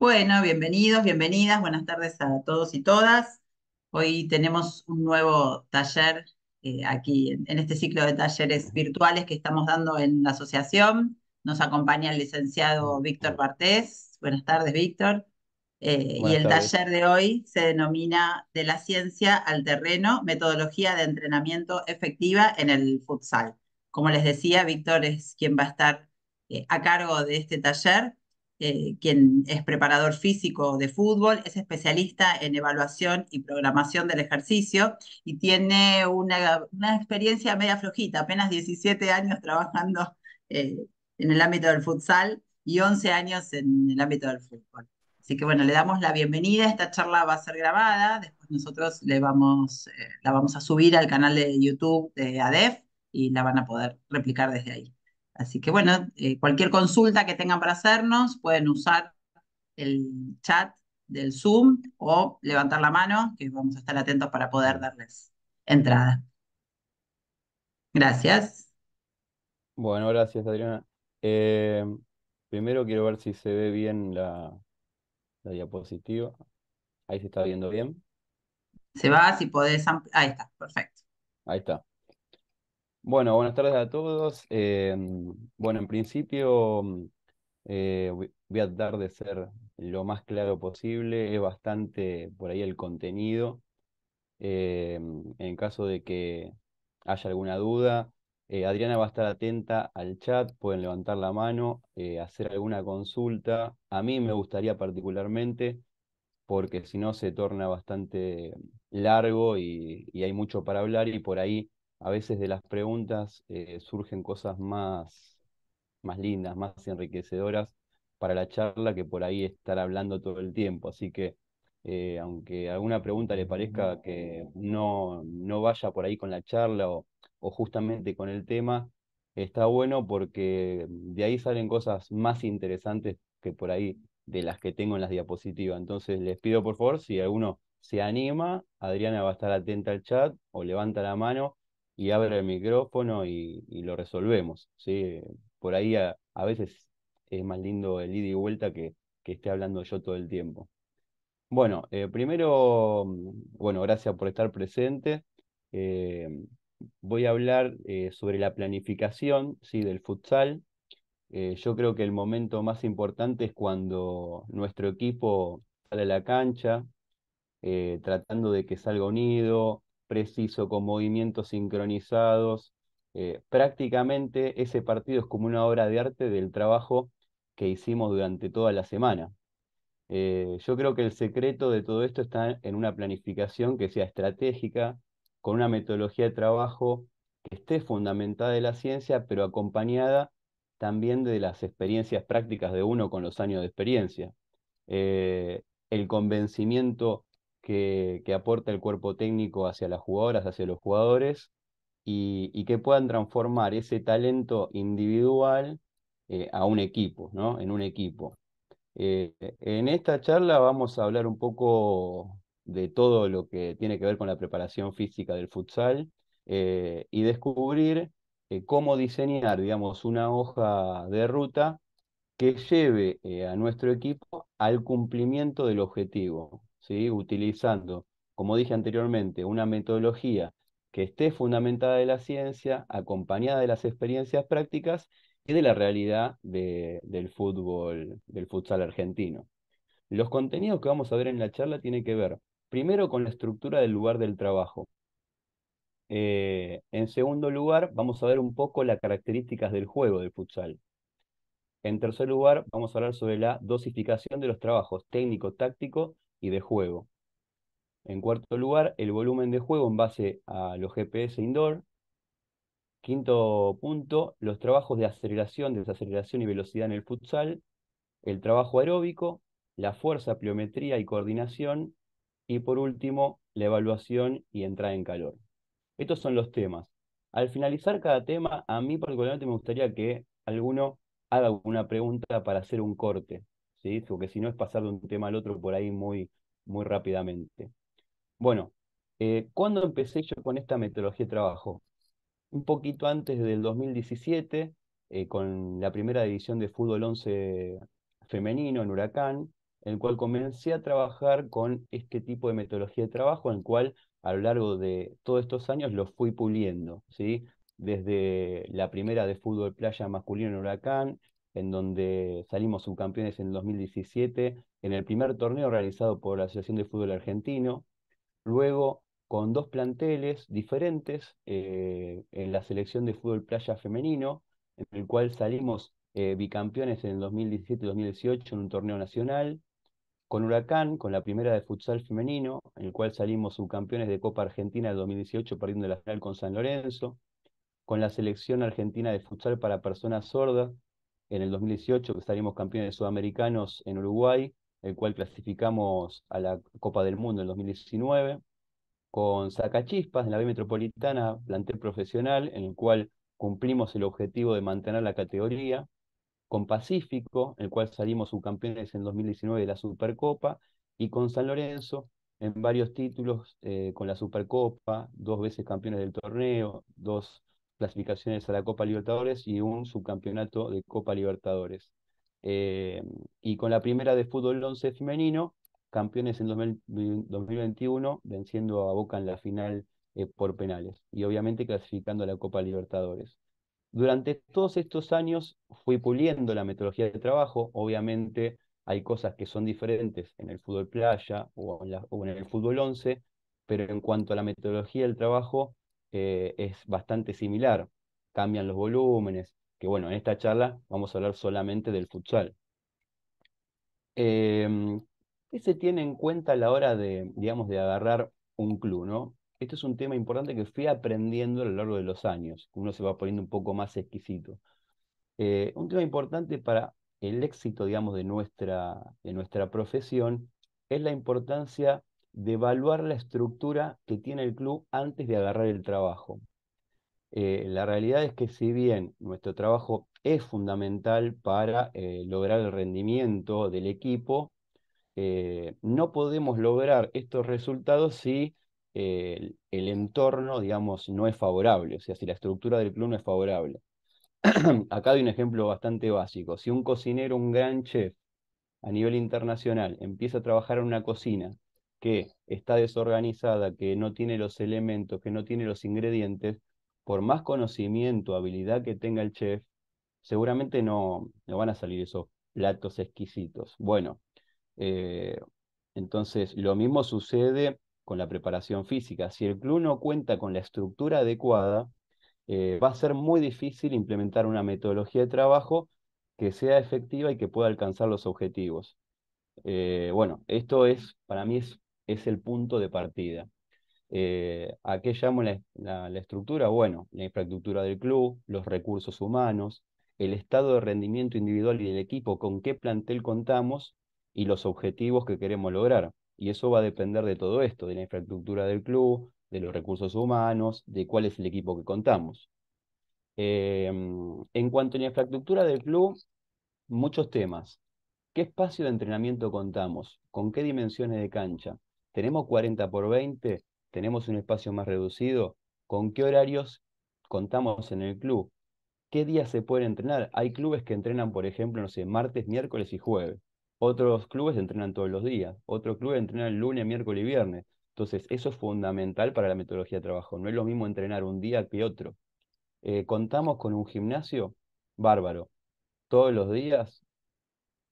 Bueno, bienvenidos, bienvenidas, buenas tardes a todos y todas. Hoy tenemos un nuevo taller eh, aquí en, este ciclo de talleres virtuales que estamos dando en la asociación. Nos acompaña el licenciado Víctor Bartés. Buenas tardes, Víctor. Eh, y el taller de hoy se denomina De la ciencia al terreno, metodología de entrenamiento efectiva en el futsal. Como les decía, Víctor es quien va a estar eh, a cargo de este taller eh, quien es preparador físico de fútbol, es especialista en evaluación y programación del ejercicio y tiene una, experiencia media flojita, apenas 17 años trabajando eh, en el ámbito del futsal y 11 años en el ámbito del fútbol. Así que bueno, le damos la bienvenida, esta charla va a ser grabada, después nosotros le vamos, eh, la vamos a subir al canal de YouTube de ADEF y la van a poder replicar desde ahí. Así que bueno, eh, cualquier consulta que tengan para hacernos, pueden usar el chat del Zoom o levantar la mano, que vamos a estar atentos para poder darles entrada. Gracias. Bueno, gracias, Adriana. Eh, primero quiero ver si se ve bien la, diapositiva. Ahí se está viendo bien. Se va, si podés. Ahí está, perfecto. Ahí está. Bueno, buenas tardes a todos. Em, bueno, en principio mm, eh, voy a tratar de ser lo más claro posible. Es bastante por ahí el contenido. Em, en caso de que haya alguna duda, eh, Adriana va a estar atenta al chat, pueden levantar la mano, eh, hacer alguna consulta. A mí me gustaría particularmente, porque si no se torna bastante largo y hay mucho para hablar y por ahí a veces de las preguntas eh, surgen cosas más, más lindas, más enriquecedoras para la charla que por ahí estar hablando todo el tiempo. Así que, eh, aunque alguna pregunta le parezca que no, vaya por ahí con la charla o, o justamente con el tema, está bueno porque de ahí salen cosas más interesantes que por ahí de las que tengo en las diapositivas. Entonces les pido por favor, si alguno se anima, Adriana va a estar atenta al chat o levanta la mano y abre el micrófono y, lo resolvemos. ¿sí? Por ahí a, veces es más lindo el ida y vuelta que, que esté hablando yo todo el tiempo. Bueno, eh, primero, mm, bueno, gracias por estar presente. Eh, voy a hablar eh, sobre la planificación ¿sí? del futsal. yo creo que el momento más importante es cuando nuestro equipo sale a la cancha, tratando de que salga unido, preciso, con movimientos sincronizados. Eh, prácticamente ese partido es como una obra de arte del trabajo que hicimos durante toda la semana. Eh, yo creo que el secreto de todo esto está en una planificación que sea estratégica, con una metodología de trabajo que esté fundamentada en la ciencia, pero acompañada también de las experiencias prácticas de uno con los años de experiencia. Eh, el convencimiento que, aporta el cuerpo técnico hacia las jugadoras, hacia los jugadores, y, que puedan transformar ese talento individual eh, a un equipo, ¿no? En un equipo. Eh, en esta charla vamos a hablar un poco de todo lo que tiene que ver con la preparación física del futsal eh, y descubrir cómo diseñar, digamos, una hoja de ruta que lleve a nuestro equipo al cumplimiento del objetivo utilizando, como dije anteriormente, una metodología que esté fundamentada de la ciencia, acompañada de las experiencias prácticas y de la realidad del fútbol, del futsal argentino. Los contenidos que vamos a ver en la charla tienen que ver, primero, con la estructura del lugar del trabajo. Eh, en segundo lugar, vamos a ver un poco las características del juego del futsal. En tercer lugar, vamos a hablar sobre la dosificación de los trabajos técnico-táctico y de juego. En cuarto lugar, el volumen de juego en base a los GPS indoor. Quinto punto, los trabajos de aceleración, desaceleración y velocidad en el futsal, el trabajo aeróbico, la fuerza, pliometría y coordinación, y por último, la evaluación y entrada en calor. Estos son los temas. Al finalizar cada tema, a mí particularmente me gustaría que alguno haga alguna pregunta para hacer un corte. ¿sí? porque si no es pasar de un tema al otro por ahí muy, muy rápidamente. Bueno, eh, ¿cuándo empecé yo con esta metodología de trabajo? Un poquito antes del 2017, eh, con la primera división de fútbol 11 femenino en Huracán, en el cual comencé a trabajar con este tipo de metodología de trabajo, en el cual a lo largo de todos estos años lo fui puliendo, ¿sí? desde la primera de fútbol playa masculino en Huracán, en donde salimos subcampeones en 2017, en el primer torneo realizado por la Asociación de Fútbol Argentino, luego con dos planteles diferentes eh, en la selección de fútbol playa femenino, en el cual salimos eh, bicampeones en el 2017-2018 en un torneo nacional, con Huracán, con la primera de futsal femenino, en el cual salimos subcampeones de Copa Argentina del 2018 perdiendo la final con San Lorenzo, con la selección argentina de futsal para personas sordas, en el 2018 que salimos campeones sudamericanos en Uruguay, el cual clasificamos a la Copa del Mundo en 2019, con Sacachispas en la B Metropolitana, plantel profesional, en el cual cumplimos el objetivo de mantener la categoría, con Pacífico, en el cual salimos subcampeones en 2019 de la Supercopa, y con San Lorenzo en varios títulos, eh, con la Supercopa, dos veces campeones del torneo, dos clasificaciones a la Copa Libertadores y un subcampeonato de Copa Libertadores. Eh, y con la primera de fútbol 11 femenino, campeones en 2021, mm, venciendo a Boca en la final eh, por penales y obviamente clasificando a la Copa Libertadores. Durante todos estos años fui puliendo la metodología de trabajo, obviamente hay cosas que son diferentes en el fútbol playa o en, o en el fútbol 11, pero en cuanto a la metodología del trabajo, eh, es bastante similar. Cambian los volúmenes, que bueno, en esta charla vamos a hablar solamente del futsal. Em, ¿Qué se tiene en cuenta a la hora de, digamos, de agarrar un club, no? es un tema importante que fui aprendiendo a lo largo de los años. Uno se va poniendo un poco más exquisito. Eh, un tema importante para el éxito, digamos, de nuestra, de nuestra profesión es la importancia de evaluar la estructura que tiene el club antes de agarrar el trabajo. Eh, la realidad es que si bien nuestro trabajo es fundamental para eh, lograr el rendimiento del equipo, eh, no podemos lograr estos resultados si el, entorno, digamos, no es favorable, o sea, si la estructura del club no es favorable. Acá hay un ejemplo bastante básico. Si un cocinero, un gran chef a nivel internacional empieza a trabajar en una cocina que está desorganizada, que no tiene los elementos, que no tiene los ingredientes, por más conocimiento, habilidad que tenga el chef, seguramente no, van a salir esos platos exquisitos. Bueno, eh, entonces lo mismo sucede con la preparación física. Si el club no cuenta con la estructura adecuada, eh, va a ser muy difícil implementar una metodología de trabajo que sea efectiva y que pueda alcanzar los objetivos. Eh, bueno, esto es, para mí es es el punto de partida. Eh, ¿A qué llamo la, estructura? Bueno, la infraestructura del club, los recursos humanos, el estado de rendimiento individual y del equipo, con qué plantel contamos y los objetivos que queremos lograr. Y eso va a depender de todo esto, de la infraestructura del club, de los recursos humanos, de cuál es el equipo que contamos. Eh, en cuanto a la infraestructura del club, muchos temas. ¿Qué espacio de entrenamiento contamos? ¿Con qué dimensiones de cancha? tenemos 40 por 20, tenemos un espacio más reducido, ¿con qué horarios contamos en el club? ¿Qué días se pueden entrenar? Hay clubes que entrenan, por ejemplo, no sé, martes, miércoles y jueves. Otros clubes entrenan todos los días. Otros clubes entrenan lunes, miércoles y viernes. Entonces, eso es fundamental para la metodología de trabajo. No es lo mismo entrenar un día que otro. Eh, contamos con un gimnasio bárbaro. Todos los días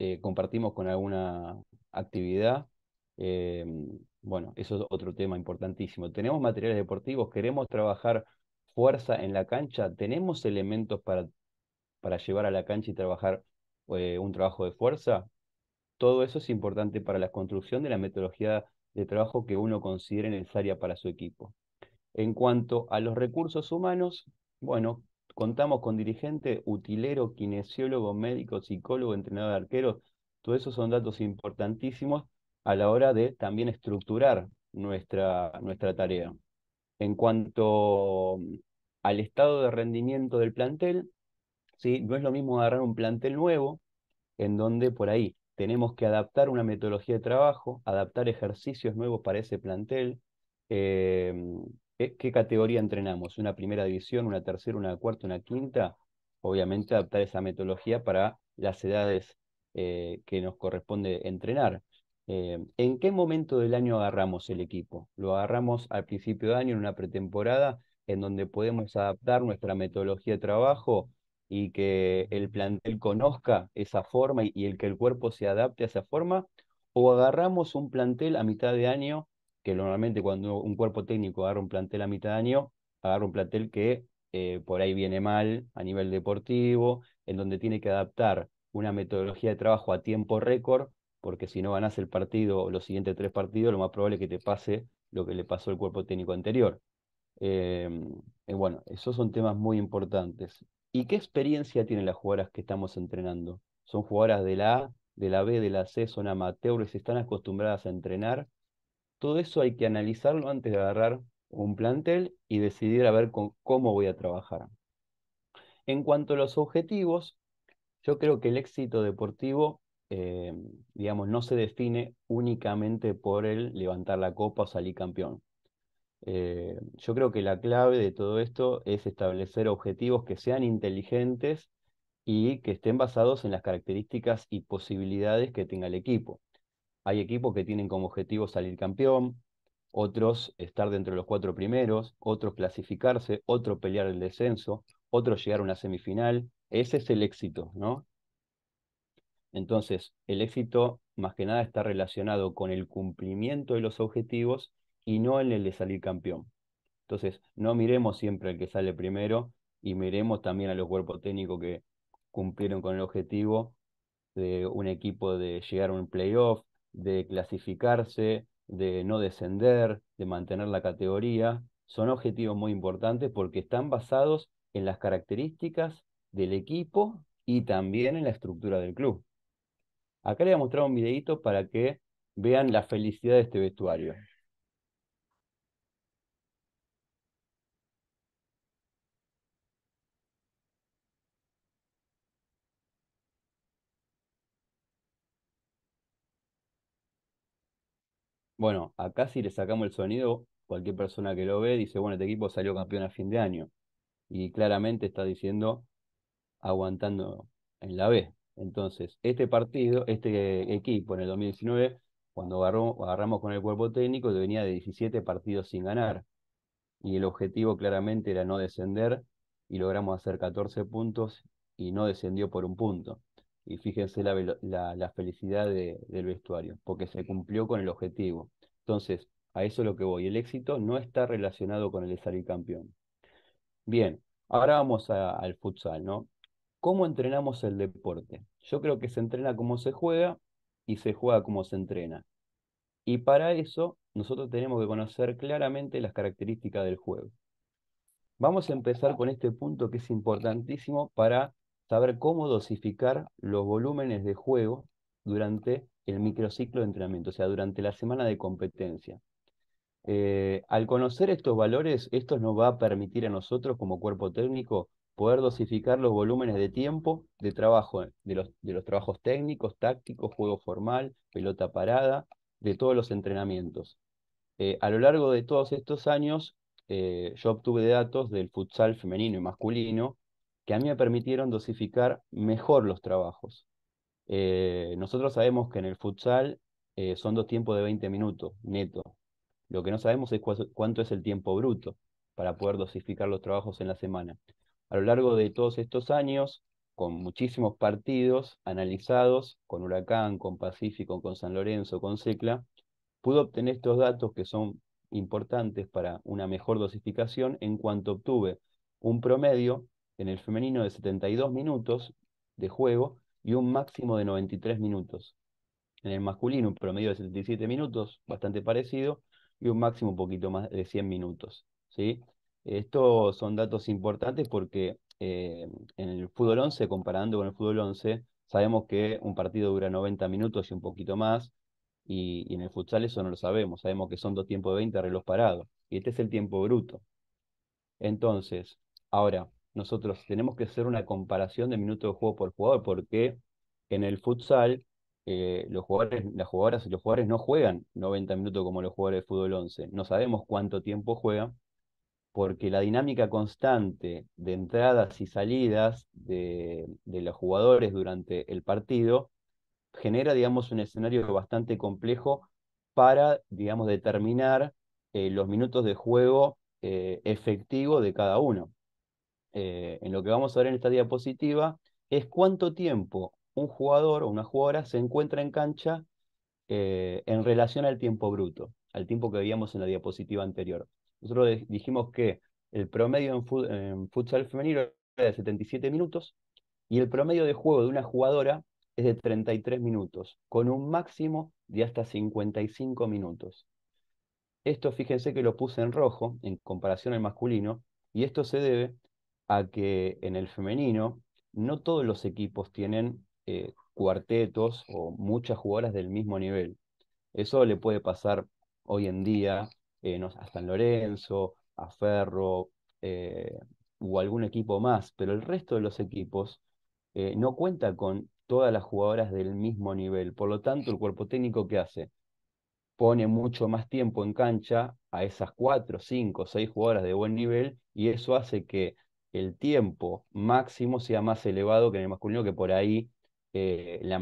eh, compartimos con alguna actividad eh, bueno, eso es otro tema importantísimo. Tenemos materiales deportivos, queremos trabajar fuerza en la cancha, tenemos elementos para, para llevar a la cancha y trabajar eh, un trabajo de fuerza. Todo eso es importante para la construcción de la metodología de trabajo que uno considere necesaria para su equipo. En cuanto a los recursos humanos, bueno, contamos con dirigente, utilero, kinesiólogo, médico, psicólogo, entrenador de arqueros. Todos esos son datos importantísimos a la hora de también estructurar nuestra, nuestra tarea. En cuanto al estado de rendimiento del plantel, ¿sí? no es lo mismo agarrar un plantel nuevo, en donde por ahí tenemos que adaptar una metodología de trabajo, adaptar ejercicios nuevos para ese plantel. Eh, ¿Qué categoría entrenamos? ¿Una primera división, una tercera, una cuarta, una quinta? Obviamente adaptar esa metodología para las edades eh, que nos corresponde entrenar. Eh, ¿En qué momento del año agarramos el equipo? Lo agarramos al principio de año en una pretemporada en donde podemos adaptar nuestra metodología de trabajo y que el plantel conozca esa forma y, el que el cuerpo se adapte a esa forma, o agarramos un plantel a mitad de año, que normalmente cuando un cuerpo técnico agarra un plantel a mitad de año, agarra un plantel que eh, por ahí viene mal a nivel deportivo, en donde tiene que adaptar una metodología de trabajo a tiempo récord porque si no ganás el partido, los siguientes tres partidos, lo más probable es que te pase lo que le pasó al cuerpo técnico anterior. Em, eh, bueno, esos son temas muy importantes. ¿Y qué experiencia tienen las jugadoras que estamos entrenando? ¿Son jugadoras de la A, de la B, de la C, son amateurs, están acostumbradas a entrenar? Todo eso hay que analizarlo antes de agarrar un plantel y decidir a ver cómo voy a trabajar. En cuanto a los objetivos, yo creo que el éxito deportivo eh, digamos, no se define únicamente por el levantar la copa o salir campeón. Eh, yo creo que la clave de todo esto es establecer objetivos que sean inteligentes y que estén basados en las características y posibilidades que tenga el equipo. Hay equipos que tienen como objetivo salir campeón, otros estar dentro de los cuatro primeros, otros clasificarse, otro pelear el descenso, otros llegar a una semifinal. Ese es el éxito, ¿no? Entonces, el éxito más que nada está relacionado con el cumplimiento de los objetivos y no en el de salir campeón. Entonces, no miremos siempre al que sale primero y miremos también a los cuerpos técnicos que cumplieron con el objetivo de un equipo de llegar a un playoff, de clasificarse, de no descender, de mantener la categoría. Son objetivos muy importantes porque están basados en las características del equipo y también en la estructura del club. Acá le voy a mostrar un videito para que vean la felicidad de este vestuario. Bueno, acá si le sacamos el sonido, cualquier persona que lo ve dice, bueno, este equipo salió campeón a fin de año. Y claramente está diciendo, aguantando en la B. Entonces, este partido, este equipo en el 2019, cuando agarramos con el cuerpo técnico, venía de 17 partidos sin ganar. Y el objetivo claramente era no descender y logramos hacer 14 puntos y no descendió por un punto. Y fíjense la, felicidad del vestuario, porque se cumplió con el objetivo. Entonces, a eso es lo que voy. El éxito no está relacionado con el salir campeón. Bien, ahora vamos al futsal, ¿no? ¿Cómo entrenamos el deporte? Yo creo que se entrena como se juega y se juega como se entrena. Y para eso nosotros tenemos que conocer claramente las características del juego. Vamos a empezar con este punto que es importantísimo para saber cómo dosificar los volúmenes de juego durante el microciclo de entrenamiento, o sea, durante la semana de competencia. Eh, al conocer estos valores, esto nos va a permitir a nosotros como cuerpo técnico poder dosificar los volúmenes de tiempo de trabajo, eh, de los, trabajos técnicos, tácticos, juego formal, pelota parada, de todos los entrenamientos. Eh, a lo largo de todos estos años, eh, yo obtuve datos del futsal femenino y masculino que a mí me permitieron dosificar mejor los trabajos. nosotros sabemos que en el futsal son dos tiempos de 20 minutos neto. Lo que no sabemos es cuánto es el tiempo bruto para poder dosificar los trabajos en la semana a lo largo de todos estos años, con muchísimos partidos analizados, con Huracán, con Pacífico, con San Lorenzo, con Secla, pudo obtener estos datos que son importantes para una mejor dosificación en cuanto obtuve un promedio en el femenino de 72 minutos de juego y un máximo de 93 minutos. En el masculino un promedio de 77 minutos, bastante parecido, y un máximo un poquito más de 100 minutos. ¿sí? Estos son datos importantes porque eh, en el fútbol 11, comparando con el fútbol 11, sabemos que un partido dura 90 minutos y un poquito más, y, en el futsal eso no lo sabemos, sabemos que son dos tiempos de 20 arreglos parados, y este es el tiempo bruto. Entonces, ahora, nosotros tenemos que hacer una comparación de minutos de juego por jugador, porque en el futsal eh, los jugadores, las jugadoras y los jugadores no juegan 90 minutos como los jugadores de fútbol 11. No sabemos cuánto tiempo juegan porque la dinámica constante de entradas y salidas de, los jugadores durante el partido genera, digamos, un escenario bastante complejo para, digamos, determinar eh, los minutos de juego eh, efectivo de cada uno. Eh, en lo que vamos a ver en esta diapositiva es cuánto tiempo un jugador o una jugadora se encuentra en cancha en relación al tiempo bruto, al tiempo que veíamos en la diapositiva anterior. Nosotros dijimos que el promedio en, futsal femenino era de 77 minutos y el promedio de juego de una jugadora es de 33 minutos, con un máximo de hasta 55 minutos. Esto fíjense que lo puse en rojo en comparación al masculino, y esto se debe a que en el femenino no todos los equipos tienen eh, cuartetos o muchas jugadoras del mismo nivel. Eso le puede pasar hoy en día eh, a San Lorenzo, a Ferro eh, o algún equipo más, pero el resto de los equipos eh, no cuenta con todas las jugadoras del mismo nivel. Por lo tanto, el cuerpo técnico que hace pone mucho más tiempo en cancha a esas cuatro, cinco, seis jugadoras de buen nivel y eso hace que el tiempo máximo sea más elevado que en el masculino, que por ahí eh, la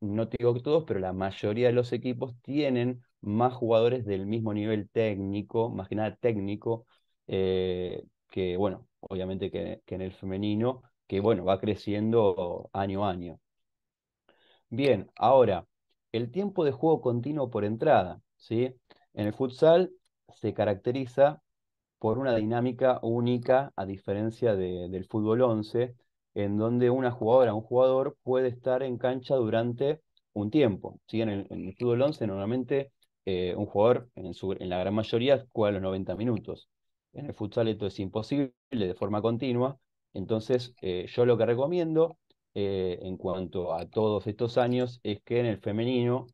no te digo todos, pero la mayoría de los equipos tienen más jugadores del mismo nivel técnico, más que nada técnico, eh, que bueno, obviamente que, en el femenino, que bueno, va creciendo año a año. Bien, ahora, el tiempo de juego continuo por entrada, ¿sí? En el futsal se caracteriza por una dinámica única, a diferencia del fútbol 11, en donde una jugadora, un jugador puede estar en cancha durante un tiempo. ¿sí? En, el, en el fútbol 11 normalmente eh, un jugador en, la gran mayoría juega los 90 minutos. En el futsal esto es imposible de forma continua. Entonces, eh, yo lo que recomiendo eh, en cuanto a todos estos años es que en el femenino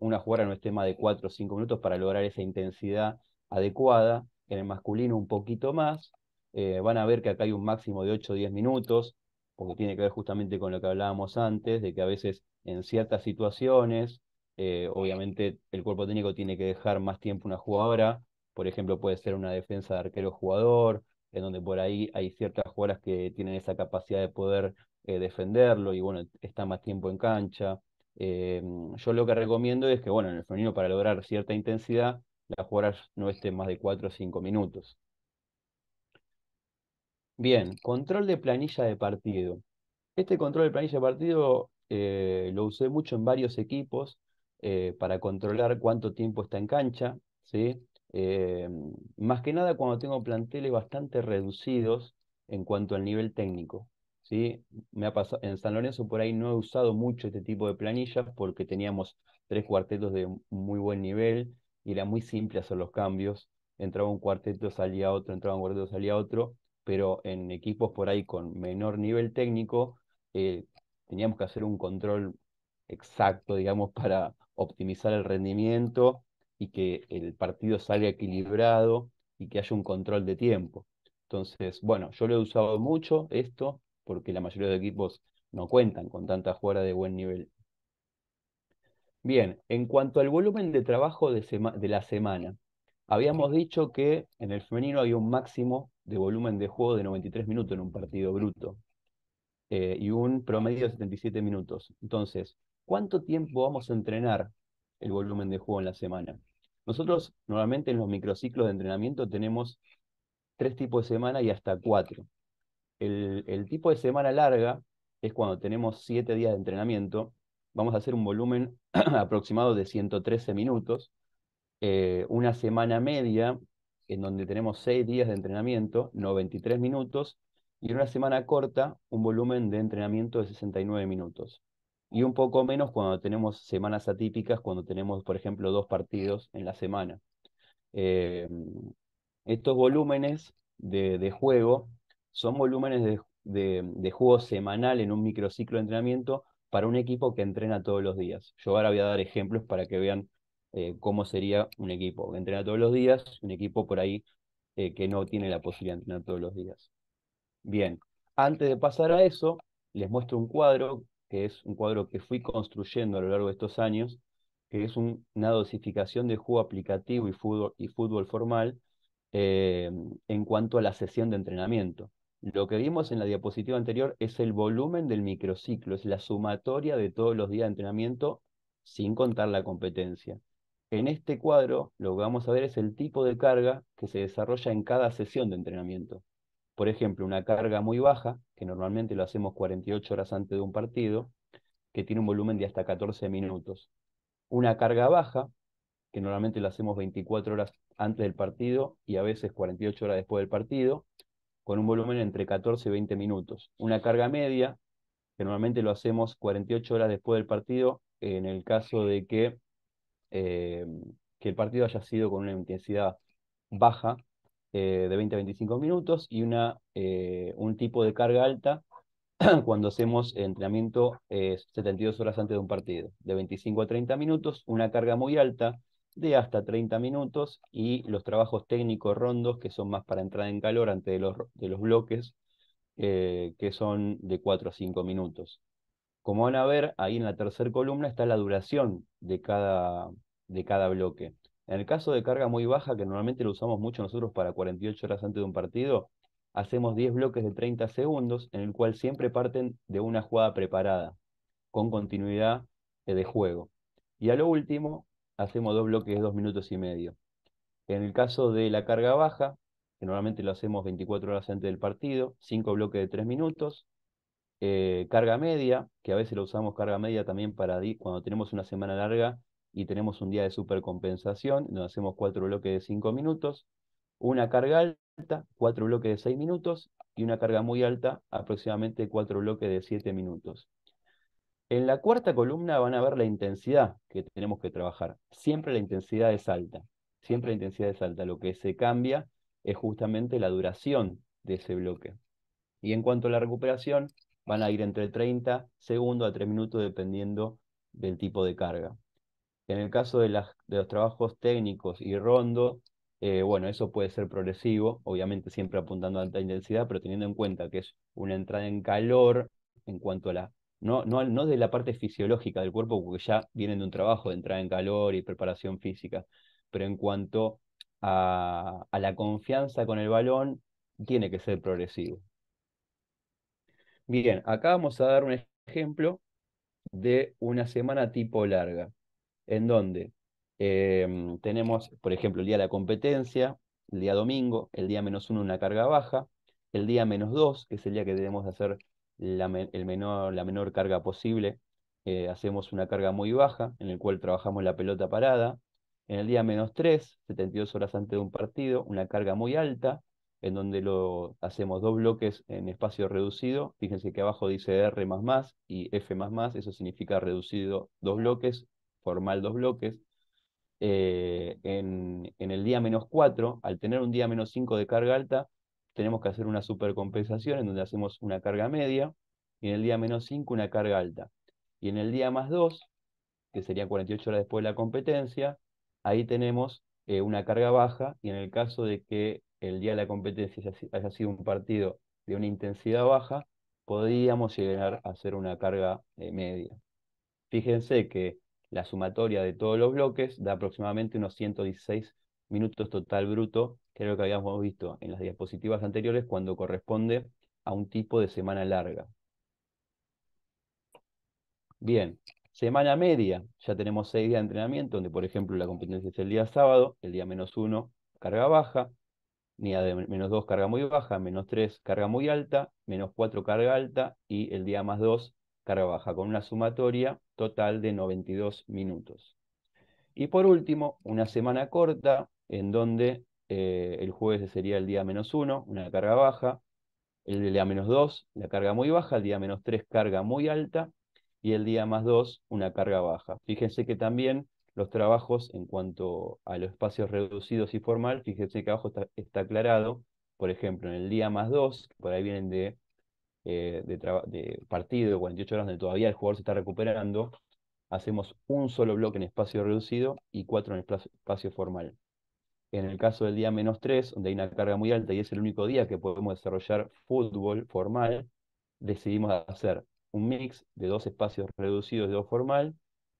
una jugada no esté más de 4 o 5 minutos para lograr esa intensidad adecuada, en el masculino un poquito más, van a ver que acá hay un máximo de 8 o 10 minutos, porque tiene que ver justamente con lo que hablábamos antes, de que a veces en ciertas situaciones eh, obviamente el cuerpo técnico tiene que dejar más tiempo una jugadora, por ejemplo puede ser una defensa de arquero-jugador, en donde por ahí hay ciertas jugadoras que tienen esa capacidad de poder eh, defenderlo y bueno, está más tiempo en cancha. Eh, yo lo que recomiendo es que bueno, en el femenino para lograr cierta intensidad, las jugadoras no esté más de 4 o 5 minutos. Bien, control de planilla de partido. Este control de planilla de partido lo usé mucho en varios equipos eh, para controlar cuánto tiempo está en cancha, ¿sí? Eh, más que nada cuando tengo planteles bastante reducidos en cuanto al nivel técnico. ¿sí? Me ha pasado, en San Lorenzo por ahí no he usado mucho este tipo de planillas porque teníamos tres cuartetos de muy buen nivel y era muy simple hacer los cambios. Entraba un cuarteto, salía otro, entraba un cuarteto, salía otro, pero en equipos por ahí con menor nivel técnico eh, teníamos que hacer un control exacto, digamos, para, optimizar el rendimiento y que el partido salga equilibrado y que haya un control de tiempo. Entonces, bueno, yo lo he usado mucho esto porque la mayoría de equipos no cuentan con tanta jugada de buen nivel. Bien, en cuanto al volumen de trabajo de, la semana, habíamos dicho que en el femenino había un máximo de volumen de juego de 93 minutos en un partido bruto eh, y un promedio de 77 minutos. Entonces, ¿cuánto tiempo vamos a entrenar el volumen de juego en la semana? Nosotros normalmente en los microciclos de entrenamiento tenemos tres tipos de semana y hasta cuatro. El, tipo de semana larga es cuando tenemos siete días de entrenamiento. Vamos a hacer un volumen aproximado de 113 minutos. Eh, una semana media en donde tenemos seis días de entrenamiento, 93 minutos. Y en una semana corta, un volumen de entrenamiento de 69 minutos y un poco menos cuando tenemos semanas atípicas, cuando tenemos, por ejemplo, dos partidos en la semana. Eh, estos volúmenes de, juego son volúmenes de, juego semanal en un microciclo de entrenamiento para un equipo que entrena todos los días. Yo ahora voy a dar ejemplos para que vean eh, cómo sería un equipo que entrena todos los días, un equipo por ahí eh, que no tiene la posibilidad de entrenar todos los días. Bien, antes de pasar a eso, les muestro un cuadro que es un cuadro que fui construyendo a lo largo de estos años, que es una dosificación de juego aplicativo y fútbol, formal eh, en cuanto a la sesión de entrenamiento. Lo que vimos en la diapositiva anterior es el volumen del microciclo, es la sumatoria de todos los días de entrenamiento sin contar la competencia. En este cuadro lo que vamos a ver es el tipo de carga que se desarrolla en cada sesión de entrenamiento por ejemplo, una carga muy baja, que normalmente lo hacemos 48 horas antes de un partido, que tiene un volumen de hasta 14 minutos. Una carga baja, que normalmente lo hacemos 24 horas antes del partido y a veces 48 horas después del partido, con un volumen entre 14 y 20 minutos. Una carga media, que normalmente lo hacemos 48 horas después del partido, en el caso de que, eh, que el partido haya sido con una intensidad baja eh, de 20 a 25 minutos y una, eh, un tipo de carga alta cuando hacemos entrenamiento 72 eh, horas antes de un partido, de 25 a 30 minutos, una carga muy alta de hasta 30 minutos y los trabajos técnicos rondos que son más para entrar en calor antes de los, bloques que son de 4 a 5 minutos. Como van a ver, ahí en la tercera columna está la duración de cada, de cada bloque. En el caso de carga muy baja, que normalmente lo usamos mucho nosotros para 48 horas antes de un partido, hacemos 10 bloques de 30 segundos, en el cual siempre parten de una jugada preparada, con continuidad eh, de juego. Y a lo último, hacemos dos bloques de 2 minutos y medio. En el caso de la carga baja, que normalmente lo hacemos 24 horas antes del partido, 5 bloques de 3 minutos. Eh, carga media, que a veces lo usamos carga media también para cuando tenemos una semana larga y tenemos un día de supercompensación, donde hacemos cuatro bloques de cinco minutos, una carga alta, cuatro bloques de seis minutos y una carga muy alta, aproximadamente cuatro bloques de siete minutos. En la cuarta columna van a ver la intensidad que tenemos que trabajar. Siempre la intensidad es alta, siempre la intensidad es alta. Lo que se cambia es justamente la duración de ese bloque. Y en cuanto a la recuperación, van a ir entre 30 segundos a 3 minutos dependiendo del tipo de carga. En el caso de, los trabajos técnicos y rondo, eh, bueno, eso puede ser progresivo, obviamente siempre apuntando a alta intensidad, pero teniendo en cuenta que es una entrada en calor en cuanto a la, no, no, de la parte fisiológica del cuerpo, porque ya vienen de un trabajo de entrada en calor y preparación física, pero en cuanto a, a la confianza con el balón, tiene que ser progresivo. Bien, acá vamos a dar un ejemplo de una semana tipo larga en donde em, tenemos, por ejemplo, el día de la competencia, el día domingo, el día menos uno una carga baja, el día menos dos, que es el día que debemos hacer la, menor, la menor carga posible, eh, hacemos una carga muy baja, en el cual trabajamos la pelota parada. En el día menos 3, 72 horas antes de un partido, una carga muy alta, en donde lo hacemos dos bloques en espacio reducido. Fíjense que abajo dice R y F, eso significa reducido dos bloques, formal dos bloques. Eh, en, el día menos 4, al tener un día menos 5 de carga alta, tenemos que hacer una supercompensación en donde hacemos una carga media, y en el día menos 5 una carga alta. Y en el día más 2, que sería 48 horas después de la competencia, ahí tenemos eh, una carga baja, y en el caso de que el día de la competencia haya sido un partido de una intensidad baja, podríamos llegar a hacer una carga eh, media. Fíjense que la sumatoria de todos los bloques da aproximadamente unos 116 minutos total bruto, que era lo que habíamos visto en las diapositivas anteriores cuando corresponde a un tipo de semana larga. Bien, semana media, ya tenemos seis días de entrenamiento, donde por ejemplo la competencia es el día sábado, el día menos uno, carga baja, día menos dos carga muy baja, menos tres carga muy alta, menos 4 carga alta y el día más 2 carga baja, con una sumatoria total de 92 minutos. Y por último, una semana corta, en donde eh, el jueves sería el día menos 1, una carga baja, el día menos 2, la carga muy baja, el día menos 3, carga muy alta, y el día más 2, una carga baja. Fíjense que también los trabajos en cuanto a los espacios reducidos y formal, fíjense que abajo está, está aclarado, por ejemplo, en el día más 2, por ahí vienen de eh, de, de, partido, 48 horas donde todavía el jugador se está recuperando, hacemos un solo bloque en espacio reducido y cuatro en espacio formal. En el caso del día menos tres donde hay una carga muy alta y es el único día que podemos desarrollar fútbol formal, decidimos hacer un mix de dos espacios reducidos y dos formal,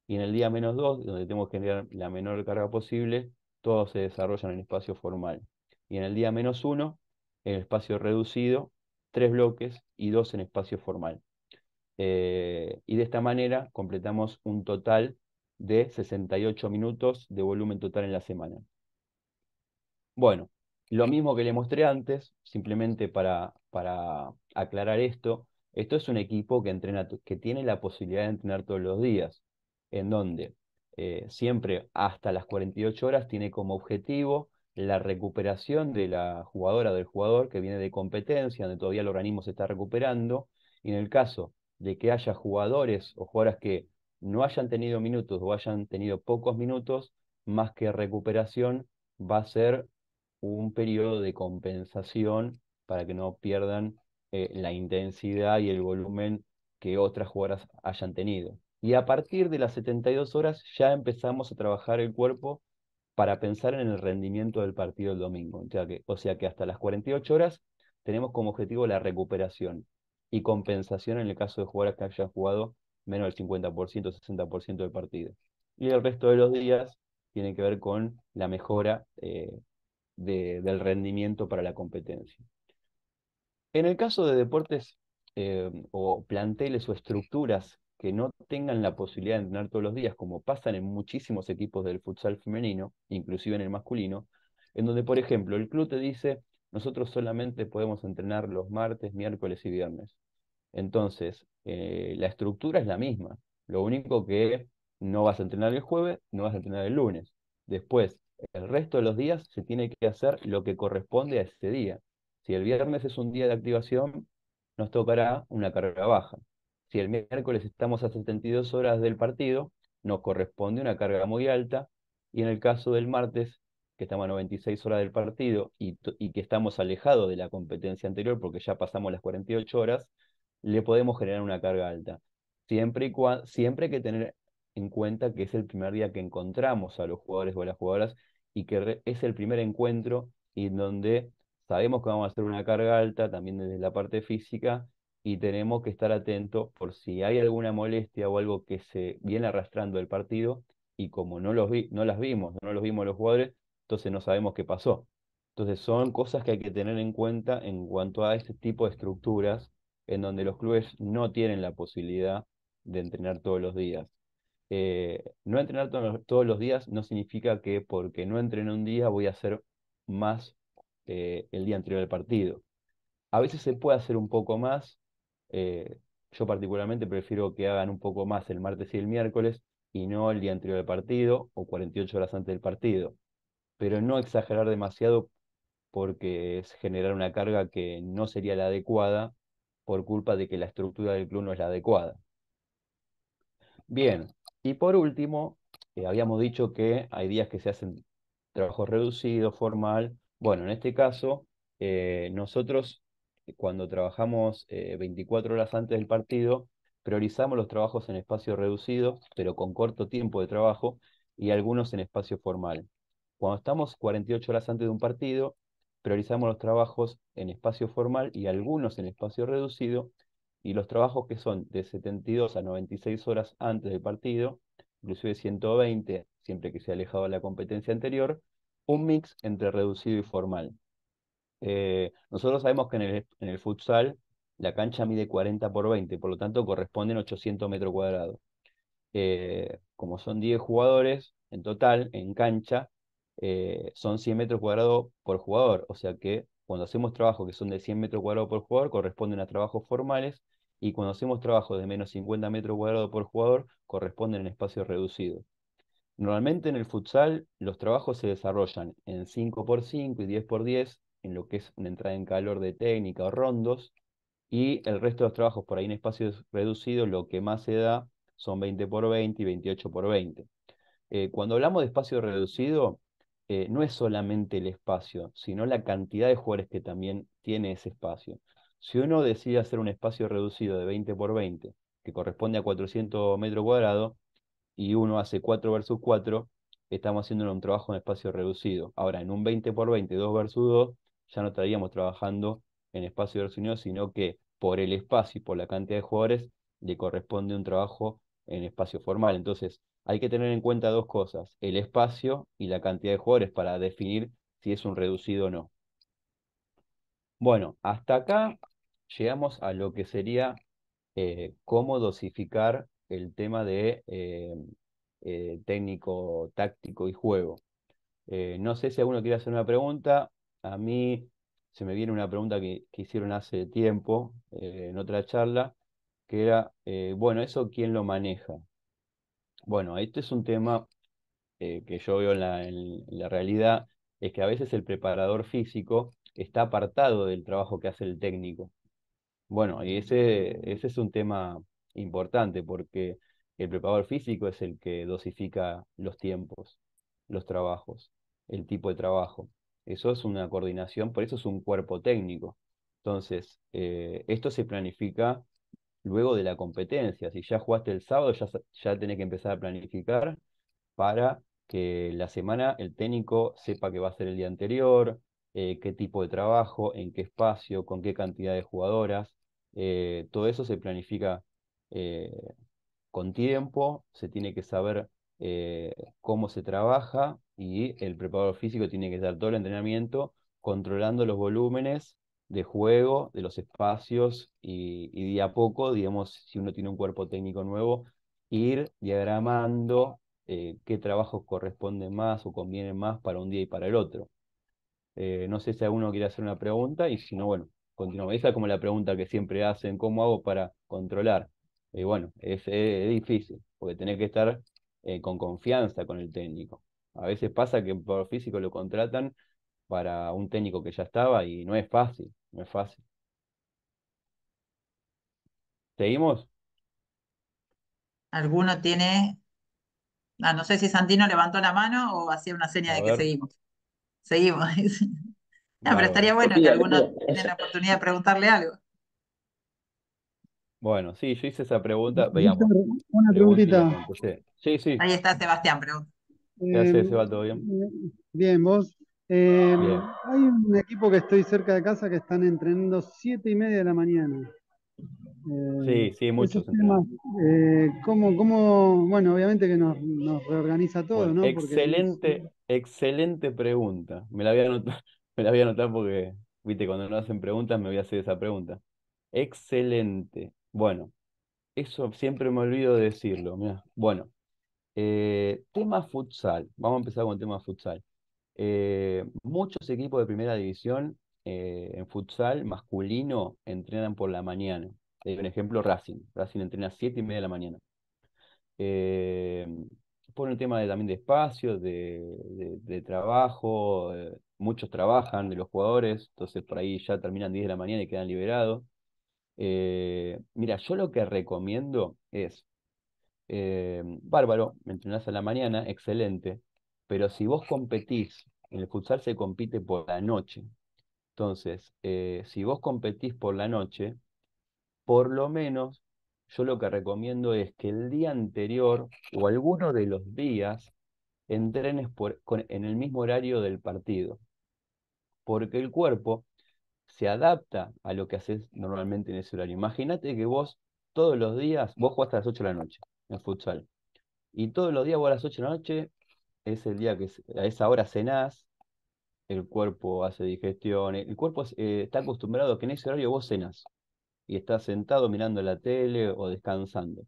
y en el día menos dos donde tenemos que generar la menor carga posible, todos se desarrollan en espacio formal. Y en el día menos uno en espacio reducido, tres bloques y dos en espacio formal. Eh, y de esta manera completamos un total de 68 minutos de volumen total en la semana. Bueno, lo mismo que le mostré antes, simplemente para, aclarar esto, esto es un equipo que, entrena, que tiene la posibilidad de entrenar todos los días, en donde eh, siempre hasta las 48 horas tiene como objetivo la recuperación de la jugadora, del jugador que viene de competencia, donde todavía el organismo se está recuperando, y en el caso de que haya jugadores o jugadoras que no hayan tenido minutos o hayan tenido pocos minutos, más que recuperación, va a ser un periodo de compensación para que no pierdan eh, la intensidad y el volumen que otras jugadoras hayan tenido. Y a partir de las 72 horas ya empezamos a trabajar el cuerpo para pensar en el rendimiento del partido el domingo. O sea, que, hasta las 48 horas tenemos como objetivo la recuperación y compensación en el caso de jugadores que hayan jugado menos del 50%, 60% del partido. Y el resto de los días tiene que ver con la mejora eh, del rendimiento para la competencia. En el caso de deportes eh, o planteles o estructuras que no tengan la posibilidad de entrenar todos los días, como pasan en muchísimos equipos del futsal femenino, inclusive en el masculino, en donde, por ejemplo, el club te dice, nosotros solamente podemos entrenar los martes, miércoles y viernes. Entonces, eh, la estructura es la misma. Lo único que no vas a entrenar el jueves, no vas a entrenar el lunes. Después, el resto de los días se tiene que hacer lo que corresponde a ese día. Si el viernes es un día de activación, nos tocará una carrera baja. Si el miércoles estamos a 72 horas del partido, nos corresponde una carga muy alta. Y en el caso del martes, que estamos a 96 horas del partido y, que estamos alejados de la competencia anterior porque ya pasamos las 48 horas, le podemos generar una carga alta. Siempre, y siempre hay que tener en cuenta que es el primer día que encontramos a los jugadores o a las jugadoras y que es el primer encuentro en donde sabemos que vamos a hacer una carga alta también desde la parte física y tenemos que estar atentos por si hay alguna molestia o algo que se viene arrastrando del partido y como no, los vi, no las vimos, no los vimos los jugadores, entonces no sabemos qué pasó. Entonces son cosas que hay que tener en cuenta en cuanto a este tipo de estructuras en donde los clubes no tienen la posibilidad de entrenar todos los días. Eh, no entrenar todos los días no significa que porque no entrené un día voy a hacer más eh, el día anterior al partido. A veces se puede hacer un poco más, eh, yo particularmente prefiero que hagan un poco más el martes y el miércoles y no el día anterior del partido o 48 horas antes del partido. Pero no exagerar demasiado porque es generar una carga que no sería la adecuada por culpa de que la estructura del club no es la adecuada. Bien, y por último, eh, habíamos dicho que hay días que se hacen trabajo reducido formal. Bueno, en este caso, eh, nosotros eh, cuando trabajamos 24 eh, horas antes del partido, priorizamos los trabajos en espacio reducido, pero con corto tiempo de trabajo, y algunos en espacio formal. Cuando estamos 48 horas antes de un partido, priorizamos los trabajos en espacio formal y algunos en espacio reducido, y los trabajos que son de 72 a 96 horas antes del partido, inclusive 120, siempre que se ha alejado de la competencia anterior, un mix entre reducido y formal. Eh, nosotros sabemos que en el, futsal la cancha mide 40 por 20, por lo tanto corresponden 800 metros cuadrados. Eh, como son 10 jugadores en total, en cancha, eh, son 100 metros cuadrados por jugador. O sea que cuando hacemos trabajos que son de 100 metros cuadrados por jugador, corresponden a trabajos formales. Y cuando hacemos trabajos de menos 50 metros cuadrados por jugador, corresponden en espacio reducido. Normalmente en el futsal los trabajos se desarrollan en 5 por 5 y 10 por 10 en lo que es una entrada en calor de técnica o rondos, y el resto de los trabajos por ahí en espacios reducidos, lo que más se da son 20 por 20 y 28 por 20. Eh, cuando hablamos de espacio reducido, eh, no es solamente el espacio, sino la cantidad de jugadores que también tiene ese espacio. Si uno decide hacer un espacio reducido de 20 por 20, que corresponde a 400 metros cuadrados, y uno hace 4 versus 4, estamos haciendo un trabajo en espacio reducido. Ahora, en un 20 por 20, 2 versus 2, ya no estaríamos trabajando en espacio de sino que por el espacio y por la cantidad de jugadores le corresponde un trabajo en espacio formal. Entonces, hay que tener en cuenta dos cosas, el espacio y la cantidad de jugadores para definir si es un reducido o no. Bueno, hasta acá llegamos a lo que sería eh, cómo dosificar el tema de eh, eh, técnico, táctico y juego. no sé si alguno quiere hacer una pregunta, a mí se me viene una pregunta que, hicieron hace tiempo eh, en otra charla, que era, eh, bueno, ¿eso quién lo maneja? Bueno, este es un tema eh, que yo veo en la, realidad, es que a veces el preparador físico está apartado del trabajo que hace el técnico. Bueno, y ese, ese es un tema importante porque el preparador físico es el que dosifica los tiempos, los trabajos, el tipo de trabajo. Eso es una coordinación, por eso es un cuerpo técnico. Entonces, eh, esto se planifica luego de la competencia. Si ya jugaste el sábado, ya, ya tenés que empezar a planificar para que la semana el técnico sepa qué va a ser el día anterior, eh, qué tipo de trabajo, en qué espacio, con qué cantidad de jugadoras. Eh, todo eso se planifica con tiempo, se tiene que saber cómo se trabaja y el preparador físico tiene que dar todo el entrenamiento controlando los volúmenes de juego, de los espacios y, y a poco, digamos, si uno tiene un cuerpo técnico nuevo, ir diagramando eh, qué trabajos corresponden más o convienen más para un día y para el otro. Eh, no sé si alguno quiere hacer una pregunta y si no, bueno, continuamos. Esa es como la pregunta que siempre hacen, ¿cómo hago para controlar? Y bueno, es, es, difícil, porque tener que estar eh, con confianza con el técnico. A veces pasa que por físico lo contratan para un técnico que ya estaba y no es fácil, no es fácil. ¿Seguimos? ¿Alguno tiene... Ah, no sé si Santino levantó la mano o hacía una seña de que seguimos. Seguimos. no, pero estaría bueno que alguno tenga la oportunidad de preguntarle algo. Bueno, sí, yo hice esa pregunta. Veamos. Una preguntita. Sí, sí. Ahí está Sebastián, pregunta. ¿Qué haces, eh, ¿Todo bien? Eh, bien, vos. Eh, hay un equipo que estoy cerca de casa que están entrenando siete y media de la mañana. sí, sí, muchos. ¿cómo, bueno, obviamente que nos, reorganiza todo, ¿no? Excelente, excelente pregunta. Me la voy a anotar, me la voy a porque, viste, cuando no hacen preguntas me voy a hacer esa pregunta. Excelente. Bueno, eso siempre me olvido de decirlo. Mirá. Bueno, eh, tema futsal. Vamos a empezar con el tema futsal. Eh, muchos equipos de primera división eh, en futsal masculino entrenan por la mañana. por ejemplo, Racing. Racing entrena a 7 y media de la mañana. por un tema de, también de espacio, de, de trabajo. muchos trabajan de los jugadores, entonces por ahí ya terminan 10 de la mañana y quedan liberados. mira, yo lo que recomiendo es eh, bárbaro, me entrenás a la mañana, excelente, pero si vos competís, en el futsal se compite por la noche. Entonces, eh, si vos competís por la noche, por lo menos yo lo que recomiendo es que el día anterior o alguno de los días entrenes en el mismo horario del partido, porque el cuerpo se adapta a lo que haces normalmente en ese horario. Imagínate que vos todos los días, vos juegas hasta las 8 de la noche, en futsal. Y todos los días vos a las 8 de la noche es el día que a esa hora cenás, el cuerpo hace digestión, el cuerpo eh, está acostumbrado a que en ese horario vos cenas y estás sentado mirando la tele o descansando.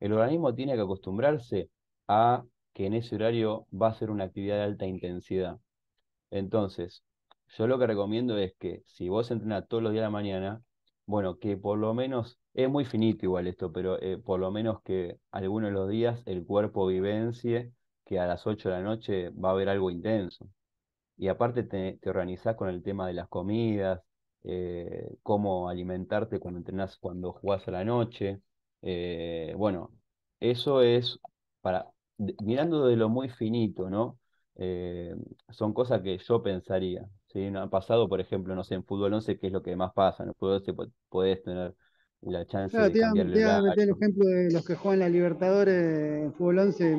El organismo tiene que acostumbrarse a que en ese horario va a ser una actividad de alta intensidad. Entonces, yo lo que recomiendo es que si vos entrenas todos los días de la mañana, bueno, que por lo menos, es muy finito igual esto, pero eh, por lo menos que algunos de los días el cuerpo vivencie que a las 8 de la noche va a haber algo intenso. Y aparte te, te organizás con el tema de las comidas, eh, cómo alimentarte cuando entrenás, cuando jugás a la noche. Eh, bueno, eso es para, mirando de lo muy finito, ¿no? son cosas que yo pensaría, ha pasado, por ejemplo, no sé, en fútbol 11, que es lo que más pasa. En fútbol 11 podés pues, tener la chance de de te voy te a meter el ejemplo de los que juegan la Libertadores en fútbol 11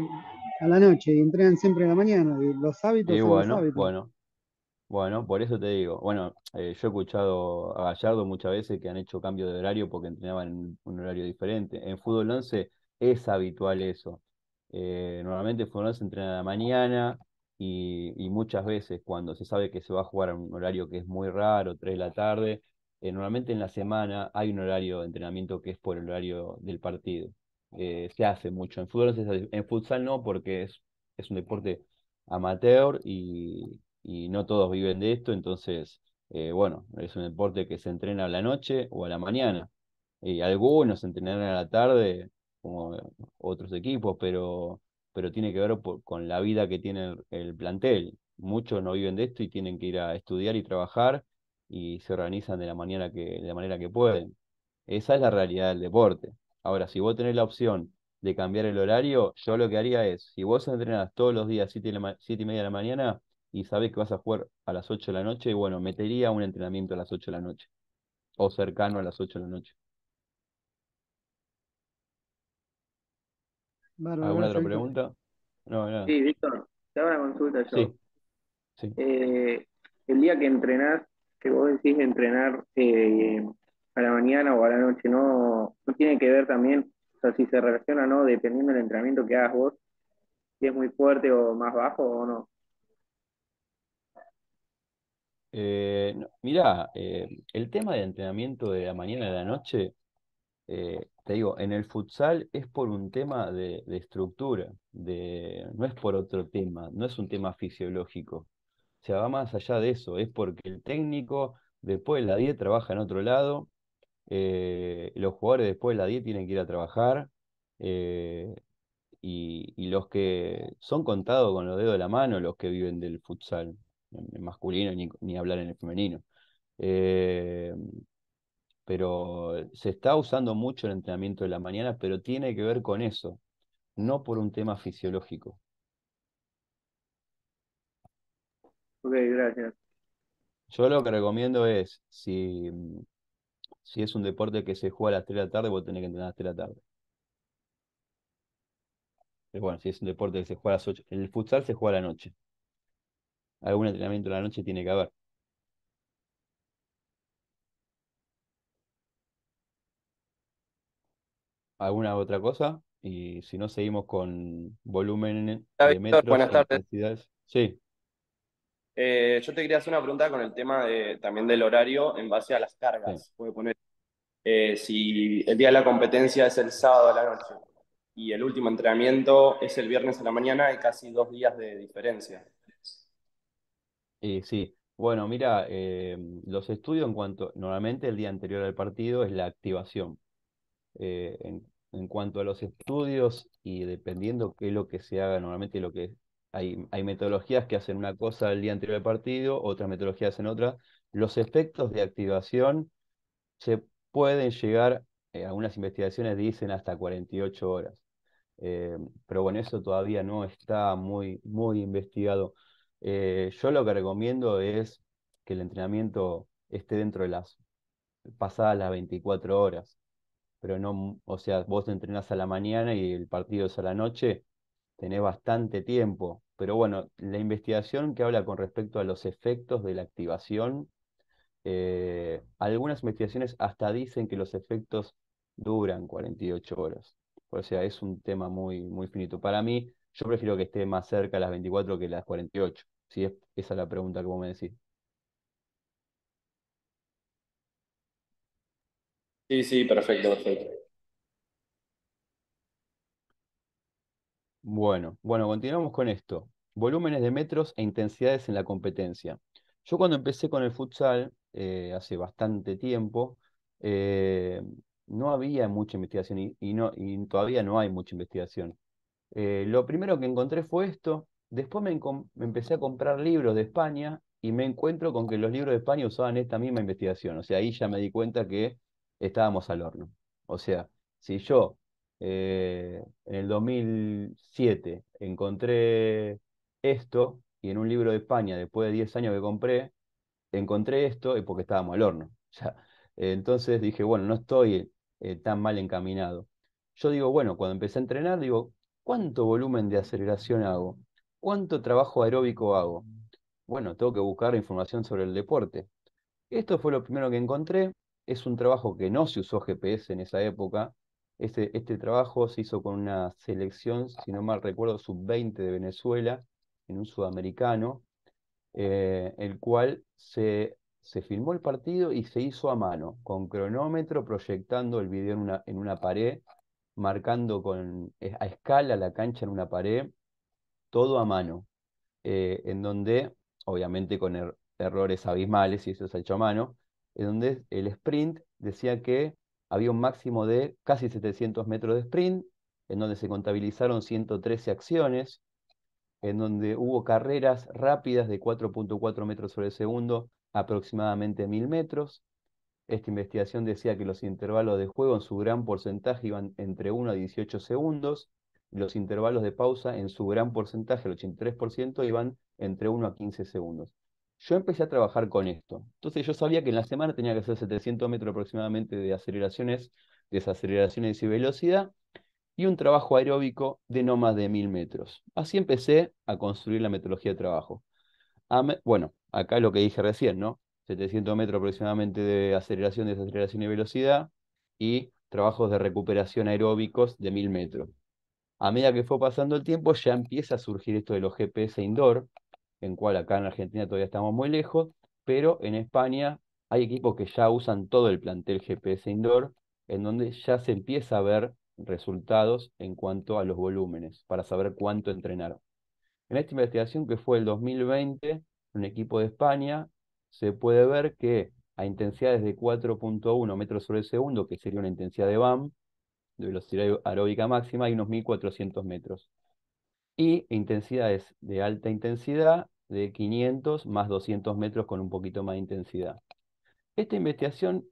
a la noche y entrenan siempre en la mañana. Y los hábitos bueno, son los hábitos. Bueno, bueno, por eso te digo. Bueno, eh, yo he escuchado a Gallardo muchas veces que han hecho cambio de horario porque entrenaban en un horario diferente. En fútbol 11 es habitual eso. Eh, normalmente el fútbol 11 entrena a la mañana, y, muchas veces cuando se sabe que se va a jugar a un horario que es muy raro, 3 de la tarde, eh, normalmente en la semana hay un horario de entrenamiento que es por el horario del partido. Eh, se hace mucho. En fútbol en futsal no, porque es, es un deporte amateur y, no todos viven de esto, entonces, eh, bueno, es un deporte que se entrena a la noche o a la mañana. y algunos entrenan a la tarde, como otros equipos, pero pero tiene que ver con la vida que tiene el, plantel. Muchos no viven de esto y tienen que ir a estudiar y trabajar y se organizan de la, manera que, de la manera que pueden. Esa es la realidad del deporte. Ahora, si vos tenés la opción de cambiar el horario, yo lo que haría es, si vos entrenás todos los días 7 y media de la mañana y sabés que vas a jugar a las 8 de la noche, bueno, metería un entrenamiento a las 8 de la noche o cercano a las 8 de la noche. ¿Alguna otra pregunta? Sí, Víctor, te hago una consulta yo. Sí. Eh, el día que entrenás, que vos decís entrenar eh, a la mañana o a la noche, ¿no? tiene que ver también, o sea, si se relaciona o no, dependiendo del entrenamiento que hagas vos, si es muy fuerte o más bajo o no? Eh, mirá, el tema del entrenamiento de la mañana y de la noche te digo, en el futsal es por un tema de, estructura, de, no es por otro tema, no es un tema fisiológico. O sea, va más allá de eso, es porque el técnico después de la 10 trabaja en otro lado, eh, los jugadores después de la 10 tienen que ir a trabajar, eh, y, los que son contados con los dedos de la mano, los que viven del futsal, en masculino, ni, ni hablar en el femenino. Eh, pero eh, se está usando mucho el entrenamiento de la mañana, pero tiene que ver con eso, no por un tema fisiológico. Ok, gracias. Yo lo que recomiendo es, si, mm, si es un deporte que se juega a las 3 de la tarde, vos tenés que entrenar a las 3 de la tarde. Pero bueno, si es un deporte que se juega a las 8, el futsal se juega a la noche. Algún entrenamiento a la noche tiene que haber. alguna otra cosa y si no seguimos con volumen de Buenas tardes. Sí. Eh, yo te quería hacer una pregunta con el tema de, también del horario en base a las cargas. poner eh, si el día de la competencia es el sábado a la noche y el último entrenamiento es el viernes a la mañana, hay casi dos días de diferencia. Y eh, sí, bueno, mira, los estudios en cuanto, normalmente el día anterior al partido es la activación en cuanto a los estudios y dependiendo qué es lo que se haga, normalmente lo que hay, hay metodologías que hacen una cosa el día anterior al partido, otras metodologías hacen otra. Los efectos de activación se pueden llegar, eh, algunas investigaciones dicen hasta 48 horas. Eh, pero bueno, eso todavía no está muy, muy investigado. Eh, yo lo que recomiendo es que el entrenamiento esté dentro de las pasadas las 24 horas pero no, o sea, vos entrenás a la mañana y el partido es a la noche, tenés bastante tiempo. Pero bueno, la investigación que habla con respecto a los efectos de la activación, eh, algunas investigaciones hasta dicen que los efectos duran 48 horas. O sea, es un tema muy, muy finito. Para mí, yo prefiero que esté más cerca a las 24 que las 48, si es, esa es la pregunta que vos me decís. Sí, sí, perfecto, perfecto. Bueno, bueno, continuamos con esto. Volúmenes de metros e intensidades en la competencia. Yo cuando empecé con el futsal, eh, hace bastante tiempo, eh, no había mucha investigación y, no, todavía no hay mucha investigación. Eh, lo primero que encontré fue esto, después me, me empecé a comprar libros de España y me encuentro con que los libros de España usaban esta misma investigación. O sea, ahí ya me di cuenta que estábamos al horno. O sea, si yo eh, en el 2007 encontré esto y en un libro de España, después de 10 años que compré, encontré esto es porque estábamos al horno. O entonces dije, bueno, no estoy eh, tan mal encaminado. Yo digo, bueno, cuando empecé a entrenar, digo, ¿cuánto volumen de aceleración hago? ¿Cuánto trabajo aeróbico hago? Bueno, tengo que buscar información sobre el deporte. Esto fue lo primero que encontré es un trabajo que no se usó GPS en esa época. Este, este trabajo se hizo con una selección, si no mal recuerdo, sub-20 de Venezuela, en un sudamericano, eh, el cual se, se, filmó el partido y se hizo a mano, con cronómetro, proyectando el video en una, en una pared, marcando con, eh, a escala la cancha en una pared, todo a mano, eh, en donde, obviamente con er-, errores abismales, y eso ha hecho a mano, en donde el sprint decía que había un máximo de casi 700 metros de sprint, en donde se contabilizaron 113 acciones, en donde hubo carreras rápidas de 4.4 metros sobre segundo, aproximadamente 1000 metros. Esta investigación decía que los intervalos de juego en su gran porcentaje iban entre 1 a 18 segundos, los intervalos de pausa en su gran porcentaje, el 83%, iban entre 1 a 15 segundos yo empecé a trabajar con esto. Entonces yo sabía que en la semana tenía que hacer 700 metros aproximadamente de aceleraciones, desaceleraciones y velocidad, y un trabajo aeróbico de no más de 1000 metros. Así empecé a construir la metodología de trabajo. bueno, acá lo que dije recién, ¿no? 700 metros aproximadamente de aceleración, desaceleración y velocidad, y trabajos de recuperación aeróbicos de 1000 metros. A medida que fue pasando el tiempo, ya empieza a surgir esto de los GPS indoor, en cual acá en Argentina todavía estamos muy lejos, pero en España hay equipos que ya usan todo el plantel GPS indoor, en donde ya se empieza a ver resultados en cuanto a los volúmenes, para saber cuánto entrenaron. En esta investigación que fue el 2020, un equipo de España, se puede ver que a intensidades de 4.1 metros sobre el segundo, que sería una intensidad de BAM, de velocidad aeróbica máxima, hay unos 1400 metros. Y intensidades de alta intensidad de 500 más 200 metros con un poquito más de intensidad. Esta investigación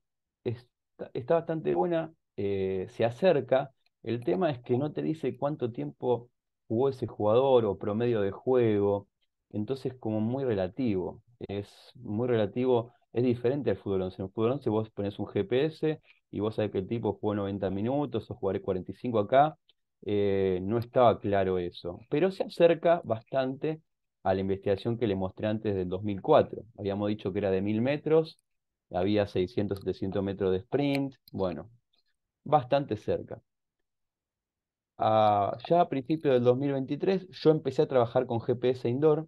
está, bastante buena, eh, se acerca. El tema es que no te dice cuánto tiempo jugó ese jugador o promedio de juego. Entonces, como muy relativo. Es muy relativo, es diferente al fútbol 11. En el fútbol 11 vos pones un GPS y vos sabés que el tipo jugó 90 minutos o jugaré 45 acá. Eh, no estaba claro eso, pero se acerca bastante a la investigación que le mostré antes del 2004. Habíamos dicho que era de 1000 metros, había 600, 700 metros de sprint, bueno, bastante cerca. Ah, ya a principios del 2023 yo empecé a trabajar con GPS indoor,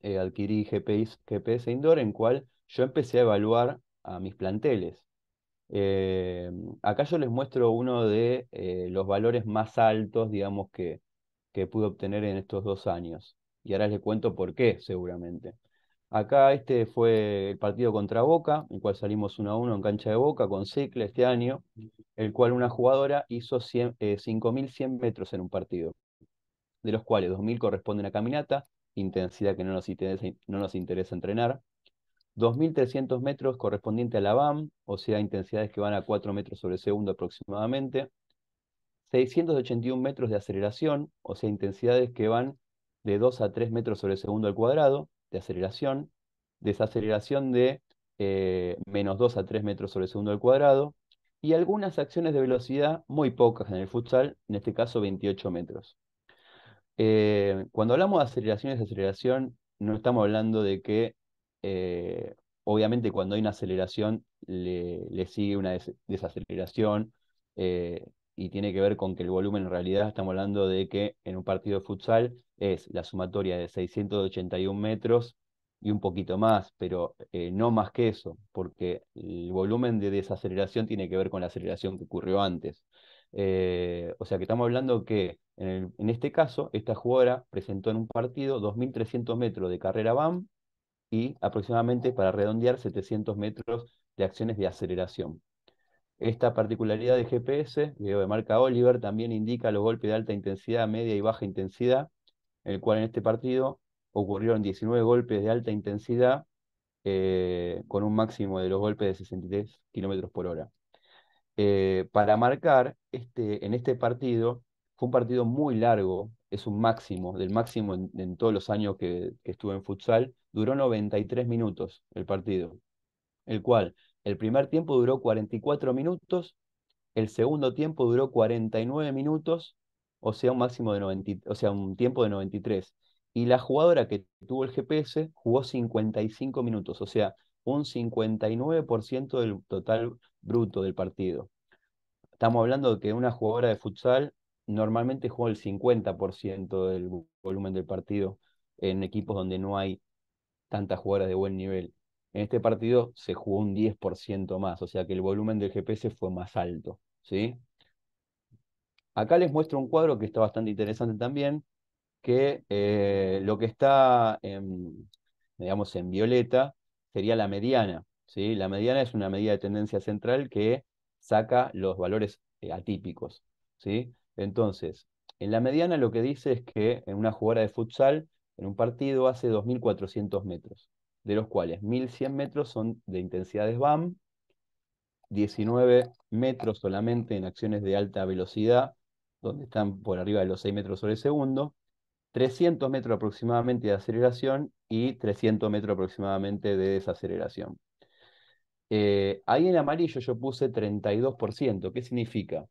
eh, adquirí GPS, GPS indoor en cual yo empecé a evaluar a mis planteles. Em, acá yo les muestro uno de eh, los valores más altos, digamos, que, que pude obtener en estos dos años y ahora les cuento por qué, seguramente. Acá este fue el partido contra Boca, en el cual salimos 1 a 1 en cancha de Boca con Cicla este año, el cual una jugadora hizo 5.100 eh, metros en un partido, de los cuales 2.000 corresponden a caminata, intensidad que no nos interesa, no nos interesa entrenar, 2.300 metros correspondiente a la BAM, o sea, intensidades que van a 4 metros sobre segundo aproximadamente, 681 metros de aceleración, o sea, intensidades que van de 2 a 3 metros sobre segundo al cuadrado de aceleración, desaceleración de eh, menos 2 a 3 metros sobre segundo al cuadrado y algunas acciones de velocidad muy pocas en el futsal, en este caso 28 metros. Eh, cuando hablamos de aceleración y desaceleración, no estamos hablando de que, eh, obviamente, cuando hay una aceleración le, sigue una desaceleración, y tiene que ver con que el volumen en realidad estamos hablando de que en un partido de futsal es la sumatoria de 681 metros y un poquito más, pero eh, no más que eso, porque el volumen de desaceleración tiene que ver con la aceleración que ocurrió antes. Eh, o sea que estamos hablando que en, en, este caso, esta jugadora presentó en un partido 2.300 metros de carrera BAM y aproximadamente, para redondear, 700 metros de acciones de aceleración. Esta particularidad de GPS, de marca Oliver, también indica los golpes de alta intensidad, media y baja intensidad, el cual en este partido ocurrieron 19 golpes de alta intensidad eh, con un máximo de los golpes de 63 kilómetros por hora. Eh, para marcar, este, en este partido fue un partido muy largo, es un máximo, del máximo en, todos los años que, que estuve en futsal, duró 93 minutos el partido, el cual el primer tiempo duró 44 minutos, el segundo tiempo duró 49 minutos, o sea, un máximo de 90, o sea, un tiempo de 93. Y la jugadora que tuvo el GPS jugó 55 minutos, o sea, un 59% del total bruto del partido. Estamos hablando de que una jugadora de futsal normalmente juega el 50% del volumen del partido en equipos donde no hay tantas jugadoras de buen nivel. En este partido se jugó un 10% más, o sea que el volumen del GPS fue más alto. ¿sí? Acá les muestro un cuadro que está bastante interesante también, que eh, lo que está en, digamos, en violeta sería la mediana. ¿sí? La mediana es una medida de tendencia central que saca los valores eh, atípicos. ¿sí? Entonces, en la mediana lo que dice es que en una jugada de futsal, en un partido, hace 2.400 metros de los cuales 1100 metros son de intensidad de BAM, 19 metros solamente en acciones de alta velocidad, donde están por arriba de los 6 metros sobre segundo, 300 metros aproximadamente de aceleración y 300 metros aproximadamente de desaceleración. Eh, ahí en amarillo yo puse 32%. ¿Qué significa?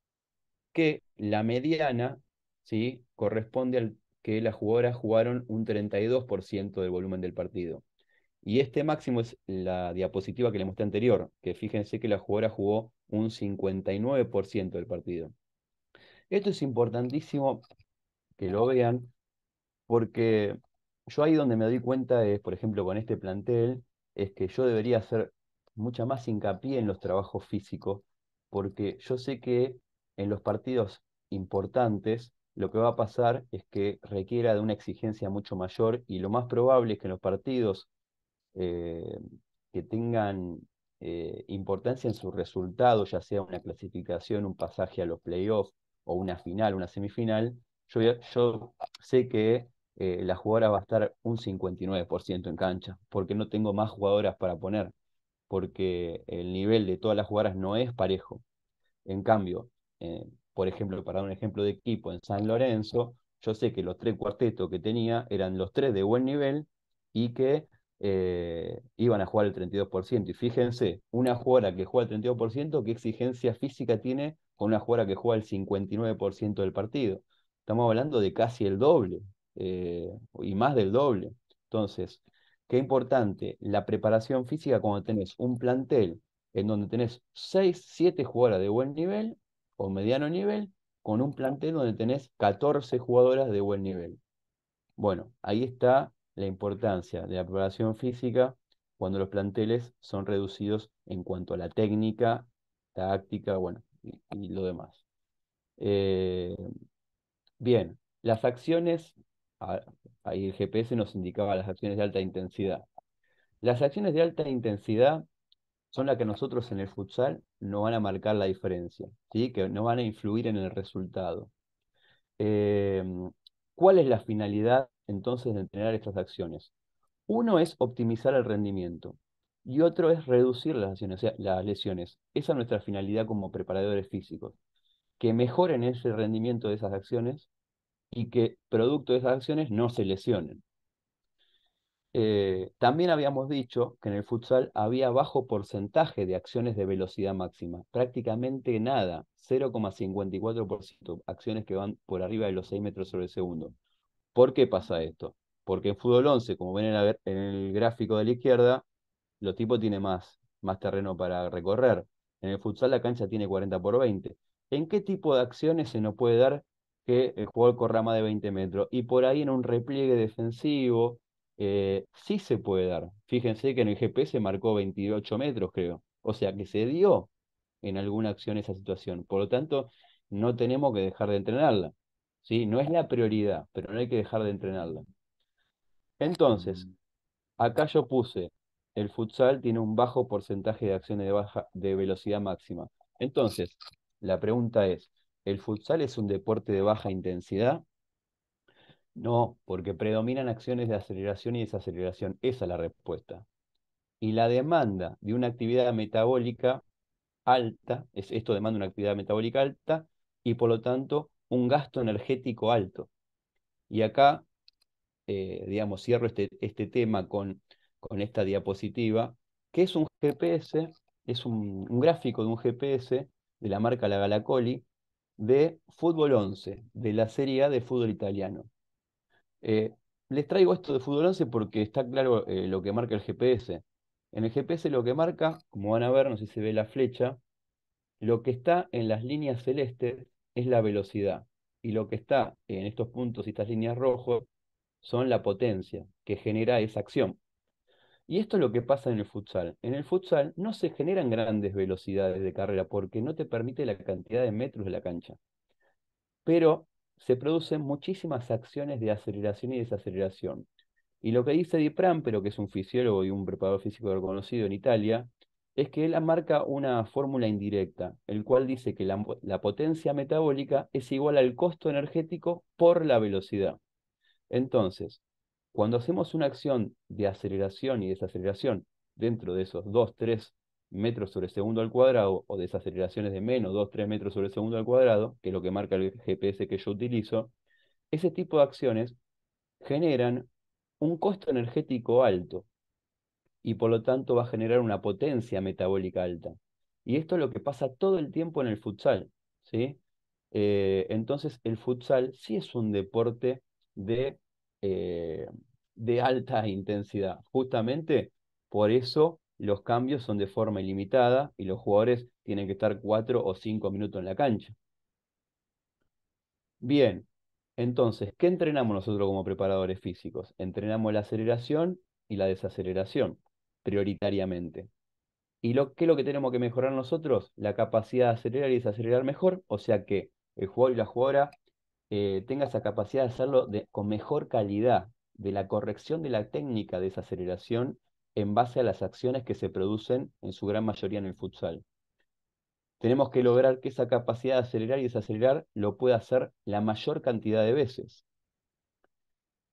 Que la mediana ¿sí? corresponde al que las jugadoras jugaron un 32% del volumen del partido. Y este máximo es la diapositiva que le mostré anterior, que fíjense que la jugadora jugó un 59% del partido. Esto es importantísimo que lo vean, porque yo ahí donde me doy cuenta es, por ejemplo, con este plantel, es que yo debería hacer mucha más hincapié en los trabajos físicos, porque yo sé que en los partidos importantes lo que va a pasar es que requiera de una exigencia mucho mayor y lo más probable es que en los partidos eh, que tengan eh, importancia en su resultado ya sea una clasificación, un pasaje a los playoffs o una final, una semifinal, yo, yo sé que eh, la jugadora va a estar un 59% en cancha, porque no tengo más jugadoras para poner, porque el nivel de todas las jugadoras no es parejo. En cambio, por ejemplo, para dar un ejemplo de equipo en San Lorenzo, yo sé que los tres cuartetos que tenía eran los tres de buen nivel y que eh, iban a jugar el 32%. Y fíjense, una jugadora que juega el 32%, ¿qué exigencia física tiene con una jugadora que juega el 59% del partido? Estamos hablando de casi el doble, eh, y más del doble. Entonces, qué importante la preparación física cuando tenés un plantel en donde tenés 6, 7 jugadoras de buen nivel o mediano nivel, con un plantel donde tenés 14 jugadoras de buen nivel. Bueno, ahí está la importancia de la preparación física cuando los planteles son reducidos en cuanto a la técnica, táctica, bueno, y, lo demás. Eh, bien, las acciones, ahí el GPS nos indicaba las acciones de alta intensidad. Las acciones de alta intensidad son las que nosotros en el futsal no van a marcar la diferencia, ¿sí? que no van a influir en el resultado. Eh, ¿Cuál es la finalidad entonces de entrenar estas acciones? Uno es optimizar el rendimiento y otro es reducir las lesiones, Esa es nuestra finalidad como preparadores físicos, que mejoren ese rendimiento de esas acciones y que producto de esas acciones no se lesionen. Eh, también habíamos dicho que en el futsal había bajo porcentaje de acciones de velocidad máxima, prácticamente nada, 0,54% acciones que van por arriba de los 6 metros sobre el segundo. ¿Por qué pasa esto? Porque en fútbol 11, como ven en, el gráfico de la izquierda, los tipos tienen más, más terreno para recorrer. En el futsal la cancha tiene 40 por 20. ¿En qué tipo de acciones se nos puede dar que el jugador corra más de 20 metros? Y por ahí en un repliegue defensivo, eh, sí se puede dar. Fíjense que en el GPS marcó 28 metros, creo. O sea que se dio en alguna acción esa situación. Por lo tanto, no tenemos que dejar de entrenarla. No es la prioridad, pero no hay que dejar de entrenarla. Entonces, mm. acá yo puse, el futsal tiene un bajo porcentaje de acciones de, baja, de velocidad máxima. Entonces, la pregunta es, ¿el futsal es un deporte de baja intensidad? No, porque predominan acciones de aceleración y desaceleración. Esa es la respuesta. Y la demanda de una actividad metabólica alta, es, esto demanda una actividad metabólica alta, y por lo tanto un gasto energético alto. Y acá, eh, digamos, cierro este, este tema con, con, esta diapositiva, que es un GPS, es un, gráfico de un GPS de la marca La Galacoli, de Fútbol 11, de la Serie A de fútbol italiano. Eh, les traigo esto de Fútbol 11 porque está claro eh, lo que marca el GPS. En el GPS lo que marca, como van a ver, no sé si se ve la flecha, lo que está en las líneas celestes es la velocidad. Y lo que está en estos puntos y estas líneas rojas son la potencia que genera esa acción. Y esto es lo que pasa en el futsal. En el futsal no se generan grandes velocidades de carrera porque no te permite la cantidad de metros de la cancha. Pero se producen muchísimas acciones de aceleración y desaceleración. Y lo que dice Di Prampero, pero que es un fisiólogo y un preparador físico reconocido en Italia, es que él marca una fórmula indirecta, el cual dice que la, potencia metabólica es igual al costo energético por la velocidad. Entonces, cuando hacemos una acción de aceleración y desaceleración dentro de esos 2, 3 metros sobre segundo al cuadrado o desaceleraciones de menos 2, 3 metros sobre segundo al cuadrado, que es lo que marca el GPS que yo utilizo, ese tipo de acciones generan un costo energético alto, y por lo tanto va a generar una potencia metabólica alta. Y esto es lo que pasa todo el tiempo en el futsal, ¿sí? Eh, entonces el futsal sí es un deporte de, eh, de alta intensidad. Justamente por eso los cambios son de forma ilimitada y los jugadores tienen que estar cuatro o cinco minutos en la cancha. Bien, entonces, ¿qué entrenamos nosotros como preparadores físicos? Entrenamos la aceleración y la desaceleración prioritariamente. ¿Y lo, qué es lo que tenemos que mejorar nosotros? La capacidad de acelerar y desacelerar mejor, o sea que el jugador y la jugadora eh, tenga esa capacidad de hacerlo con mejor calidad, de la corrección de la técnica de desaceleración en base a las acciones que se producen en su gran mayoría en el futsal. Tenemos que lograr que esa capacidad de acelerar y desacelerar lo pueda hacer la mayor cantidad de veces.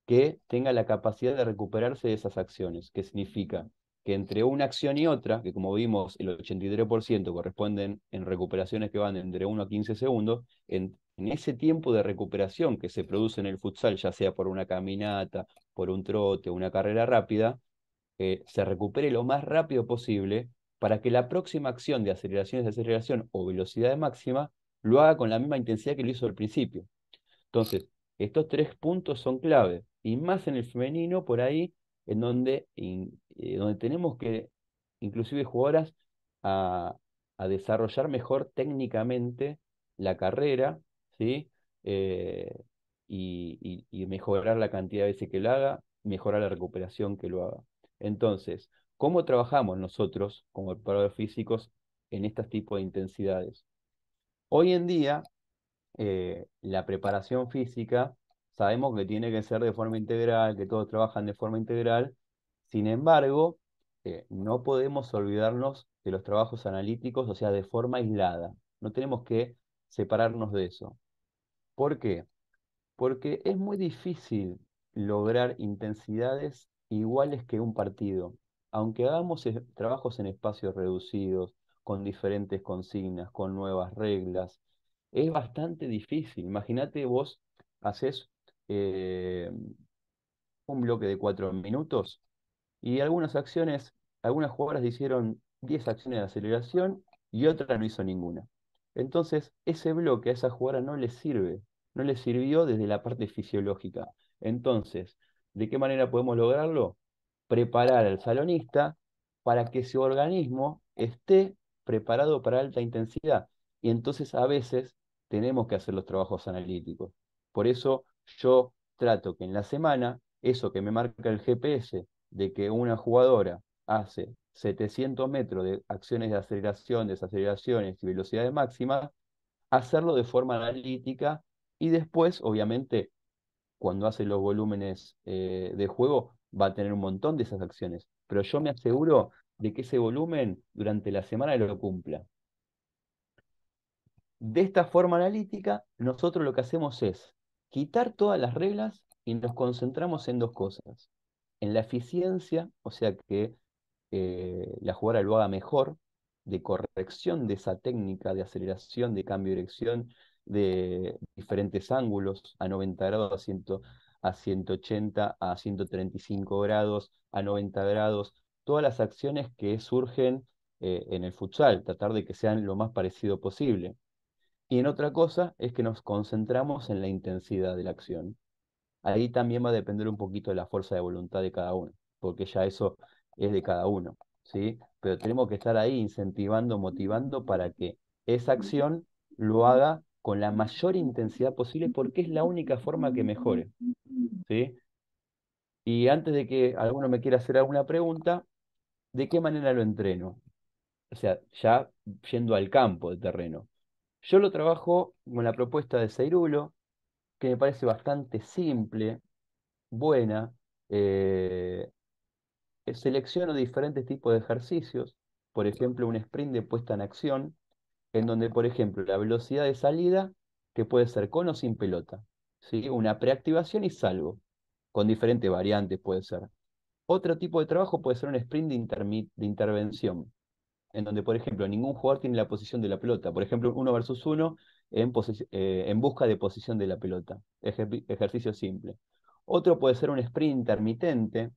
Que tenga la capacidad de recuperarse de esas acciones, que significa que entre una acción y otra, que como vimos el 83% corresponden en recuperaciones que van entre 1 a 15 segundos, en, ese tiempo de recuperación que se produce en el futsal, ya sea por una caminata, por un trote, una carrera rápida, eh, se recupere lo más rápido posible para que la próxima acción de aceleración de aceleración o velocidad máxima lo haga con la misma intensidad que lo hizo al principio. Entonces, estos tres puntos son clave, y más en el femenino por ahí en donde, eh, donde tenemos que, inclusive jugadoras, a, desarrollar mejor técnicamente la carrera, ¿sí? Eh, y, mejorar la cantidad de veces que lo haga, mejorar la recuperación que lo haga. Entonces, ¿cómo trabajamos nosotros como preparadores físicos en este tipos de intensidades? Hoy en día, eh, la preparación física sabemos que tiene que ser de forma integral, que todos trabajan de forma integral. Sin embargo, eh, no podemos olvidarnos de los trabajos analíticos, o sea, de forma aislada. No tenemos que separarnos de eso. ¿Por qué? Porque es muy difícil lograr intensidades iguales que un partido. Aunque hagamos trabajos en espacios reducidos, con diferentes consignas, con nuevas reglas, es bastante difícil. Imagínate vos haces eh, un bloque de cuatro minutos y algunas acciones, algunas jugadoras hicieron 10 acciones de aceleración y otra no hizo ninguna. Entonces, ese bloque a esa jugadora no le sirve, no le sirvió desde la parte fisiológica. Entonces, ¿de qué manera podemos lograrlo? Preparar al salonista para que su organismo esté preparado para alta intensidad. Y entonces a veces tenemos que hacer los trabajos analíticos. Por eso yo trato que en la semana, eso que me marca el GPS de que una jugadora hace 700 metros de acciones de aceleración, desaceleraciones y velocidades máximas, hacerlo de forma analítica y después, obviamente, cuando hace los volúmenes eh, de juego, va a tener un montón de esas acciones. Pero yo me aseguro de que ese volumen durante la semana lo cumpla. De esta forma analítica, nosotros lo que hacemos es quitar todas las reglas y nos concentramos en dos cosas. En la eficiencia, o sea que eh, la jugadora lo haga mejor, de corrección de esa técnica de aceleración, de cambio de dirección, de diferentes ángulos, a 90 grados, a, 100, a 180, a 135 grados, a 90 grados, todas las acciones que surgen eh, en el futsal, tratar de que sean lo más parecido posible. Y en otra cosa es que nos concentramos en la intensidad de la acción. Ahí también va a depender un poquito de la fuerza de voluntad de cada uno, porque ya eso es de cada uno, ¿sí? Pero tenemos que estar ahí incentivando, motivando para que esa acción lo haga con la mayor intensidad posible porque es la única forma que mejore, ¿sí? Y antes de que alguno me quiera hacer alguna pregunta, ¿de qué manera lo entreno? O sea, ya yendo al campo, al terreno. Yo lo trabajo con la propuesta de Ceirulo, que me parece bastante simple, buena. Eh, eh, selecciono diferentes tipos de ejercicios, por ejemplo, un sprint de puesta en acción, en donde, por ejemplo, la velocidad de salida, que puede ser con o sin pelota, ¿sí? una preactivación y salvo, con diferentes variantes puede ser. Otro tipo de trabajo puede ser un sprint de intervención, en donde, por ejemplo, ningún jugador tiene la posición de la pelota. Por ejemplo, uno versus uno en, eh, en busca de posición de la pelota. ejercicio simple. Otro puede ser un sprint intermitente,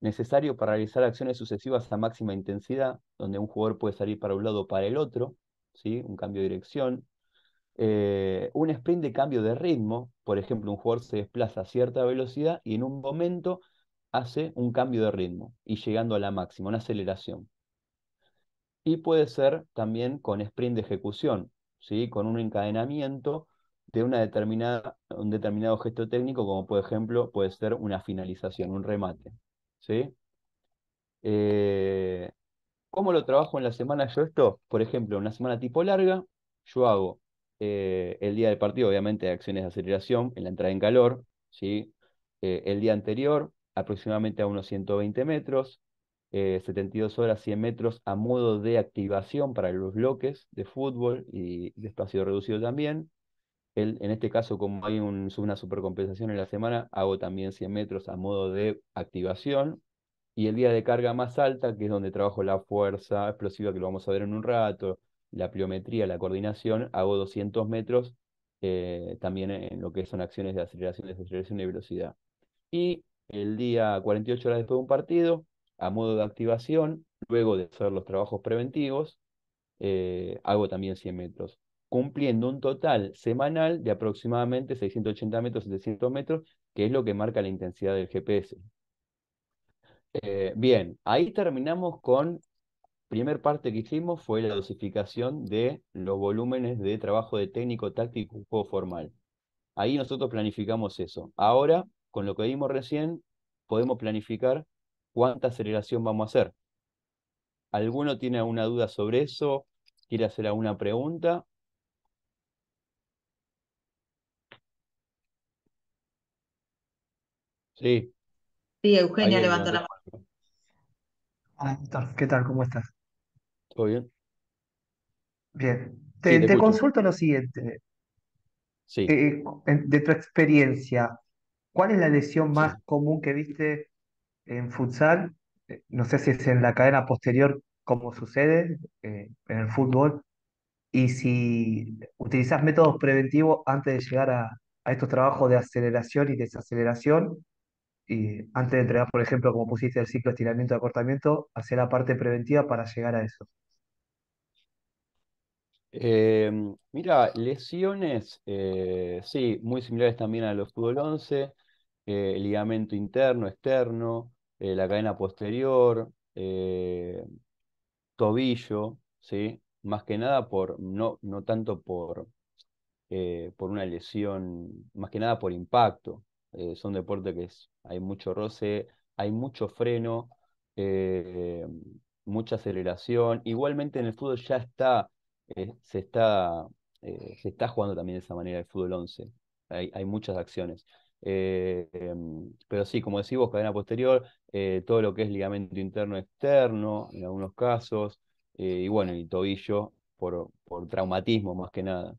necesario para realizar acciones sucesivas a máxima intensidad, donde un jugador puede salir para un lado o para el otro, ¿sí? un cambio de dirección. Eh, un sprint de cambio de ritmo, por ejemplo, un jugador se desplaza a cierta velocidad y en un momento hace un cambio de ritmo y llegando a la máxima, una aceleración y puede ser también con sprint de ejecución, ¿sí? con un encadenamiento de una determinada, un determinado gesto técnico, como por ejemplo puede ser una finalización, un remate. ¿sí? Eh, ¿Cómo lo trabajo en la semana yo esto? Por ejemplo, una semana tipo larga, yo hago eh, el día del partido, obviamente, de acciones de aceleración, en la entrada en calor, ¿sí? Eh, el día anterior, aproximadamente a unos 120 metros, 72 eh, horas 100 metros a modo de activación para los bloques de fútbol y de espacio reducido también. en este caso, como hay una supercompensación en la semana, hago también 100 metros a modo de activación. Y el día de carga más alta, que es donde trabajo la fuerza explosiva, que lo vamos a ver en un rato, la pliometría, la coordinación, hago 200 metros eh, también en lo que son acciones de aceleración, desaceleración y velocidad. Y el día 48 horas después de un partido, a modo de activación, luego de hacer los trabajos preventivos, eh, hago también 100 metros, cumpliendo un total semanal de aproximadamente 680 metros, 700 metros, que es lo que marca la intensidad del GPS. Eh, bien, ahí terminamos con, primer parte que hicimos fue la dosificación de los volúmenes de trabajo de técnico, táctico o formal. Ahí nosotros planificamos eso. Ahora, con lo que vimos recién, podemos planificar cuánta aceleración vamos a hacer. ¿Alguno tiene alguna duda sobre eso? ¿Quiere hacer alguna pregunta? Sí. Sí, Eugenia levantó la mano. Ah, ¿Qué tal? ¿Cómo estás? ¿Todo bien? Bien. Te, consulto lo siguiente. Sí. Eh, de tu experiencia, ¿cuál es la lesión más común que viste en futsal, eh, no sé si es en la cadena posterior como sucede eh, en el fútbol, y si utilizas métodos preventivos antes de llegar a, estos trabajos de aceleración y desaceleración, y antes de entregar, por ejemplo, como pusiste el ciclo estiramiento y acortamiento, hacia la parte preventiva para llegar a eso. Em, mira, lesiones, eh, sí, muy similares también a los fútbol 11. Eh, el ligamento interno, externo, eh, la cadena posterior, eh, tobillo, Más que nada por, no, tanto por, por una lesión, más que nada por impacto. son deportes que hay mucho roce, hay mucho freno, mucha aceleración. Igualmente en el fútbol ya está, se está se está jugando también de esa manera el fútbol 11. hay, muchas acciones. Eh, em, pero sí, como decimos cadena posterior, eh, todo lo que es ligamento interno externo, en algunos casos, eh, y bueno, el tobillo por, por traumatismo más que nada.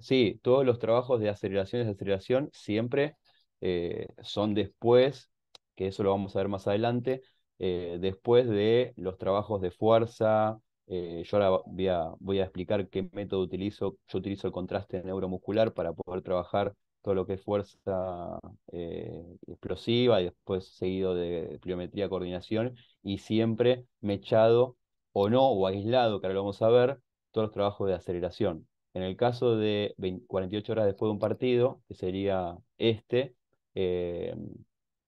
sí, todos los trabajos de aceleración y desaceleración siempre son después, que eso lo vamos a ver más adelante, después de los trabajos de fuerza. yo ahora voy a explicar qué método utilizo. Yo utilizo el contraste neuromuscular para poder trabajar todo lo que es fuerza eh, explosiva y después seguido de pliometría, coordinación, y siempre mechado o no, o aislado, que ahora lo vamos a ver, todos los trabajos de aceleración. En el caso de 48 horas después de un partido, que sería este, eh,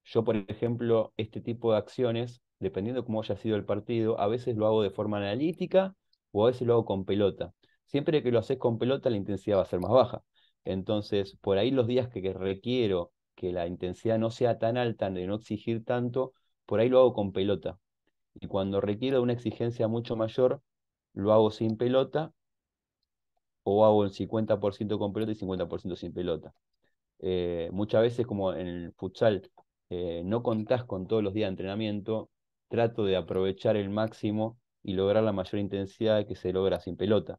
yo, por ejemplo, este tipo de acciones, dependiendo de cómo haya sido el partido, a veces lo hago de forma analítica o a veces lo hago con pelota. Siempre que lo haces con pelota, la intensidad va a ser más baja. Entonces, por ahí los días que, requiero que la intensidad no sea tan alta, de no exigir tanto, por ahí lo hago con pelota. Y cuando requiero una exigencia mucho mayor, lo hago sin pelota o hago el 50% con pelota y 50% sin pelota. Eh, muchas veces, como en el futsal, eh, no contás con todos los días de entrenamiento, trato de aprovechar el máximo y lograr la mayor intensidad que se logra sin pelota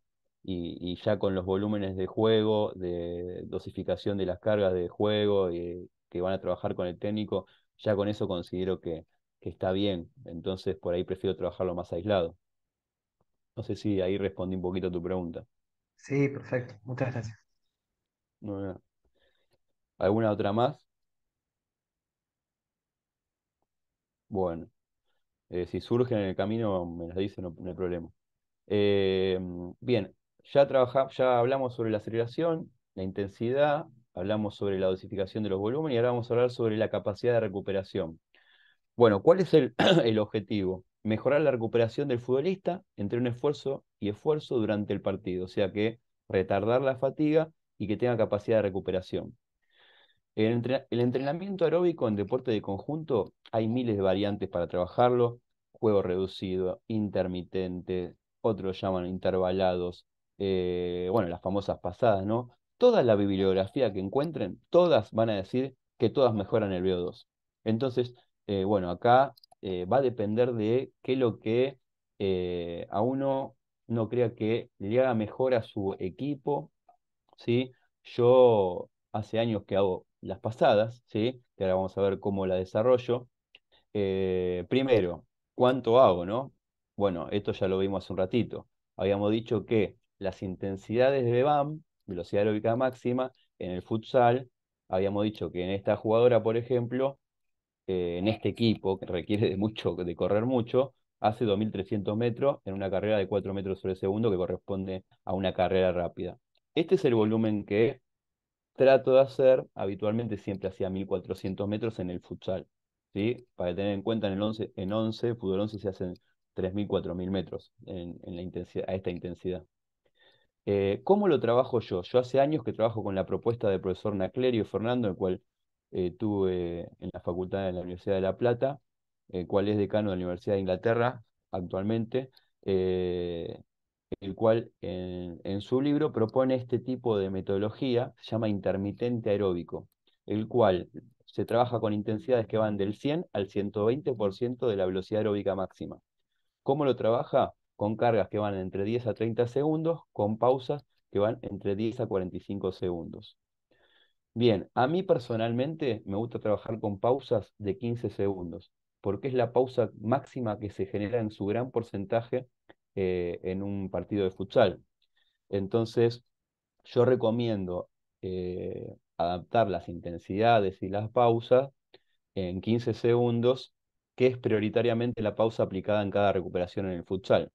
y, ya con los volúmenes de juego, de dosificación de las cargas de juego eh, que van a trabajar con el técnico, ya con eso considero que, está bien. Entonces por ahí prefiero trabajarlo más aislado. No sé si ahí respondí un poquito a tu pregunta. Sí, perfecto. Muchas gracias. ¿Alguna otra más? Bueno, eh, si surgen en el camino me las dicen, no, hay problema. Eh, bien, ya, ya hablamos sobre la aceleración, la intensidad, hablamos sobre la dosificación de los volúmenes y ahora vamos a hablar sobre la capacidad de recuperación. Bueno, ¿cuál es el, objetivo? Mejorar la recuperación del futbolista entre un esfuerzo y esfuerzo durante el partido, o sea que retardar la fatiga y que tenga capacidad de recuperación. El, el, entrenamiento aeróbico en deporte de conjunto hay miles de variantes para trabajarlo, juego reducido, intermitente, otros llaman intervalados, eh, bueno, las famosas pasadas, ¿no? Toda la bibliografía que encuentren, todas van a decir que todas mejoran el VO2. Entonces, eh, bueno, acá eh, va a depender de qué es lo que a uno no crea que le haga mejor a su equipo, ¿sí? Yo hace años que hago las pasadas, ¿sí? Que ahora vamos a ver cómo la desarrollo. primero, ¿cuánto hago, no? Bueno, esto ya lo vimos hace un ratito. Habíamos dicho que las intensidades de BAM, velocidad aeróbica máxima, en el futsal, habíamos dicho que en esta jugadora, por ejemplo, eh, en este equipo, que requiere de, mucho, de correr mucho, hace 2.300 metros en una carrera de 4 metros sobre segundo que corresponde a una carrera rápida. Este es el volumen que trato de hacer, habitualmente siempre hacía 1.400 metros en el futsal. ¿sí? Para tener en cuenta, en el 11, en 11, fútbol 11 se hacen 3.000, 4.000 metros en, la intensidad, a esta intensidad. Eh, ¿Cómo lo trabajo yo? Yo hace años que trabajo con la propuesta del profesor Naclerio Fernando, el cual eh, tuve en la facultad de la Universidad de La Plata, el cual es decano de la Universidad de Inglaterra actualmente, eh, el cual en, en, su libro propone este tipo de metodología, se llama intermitente aeróbico, el cual se trabaja con intensidades que van del 100 al 120% de la velocidad aeróbica máxima. ¿Cómo lo trabaja? con cargas que van entre 10 a 30 segundos, con pausas que van entre 10 a 45 segundos. Bien, a mí personalmente me gusta trabajar con pausas de 15 segundos, porque es la pausa máxima que se genera en su gran porcentaje eh, en un partido de futsal. Entonces, yo recomiendo eh, adaptar las intensidades y las pausas en 15 segundos, que es prioritariamente la pausa aplicada en cada recuperación en el futsal.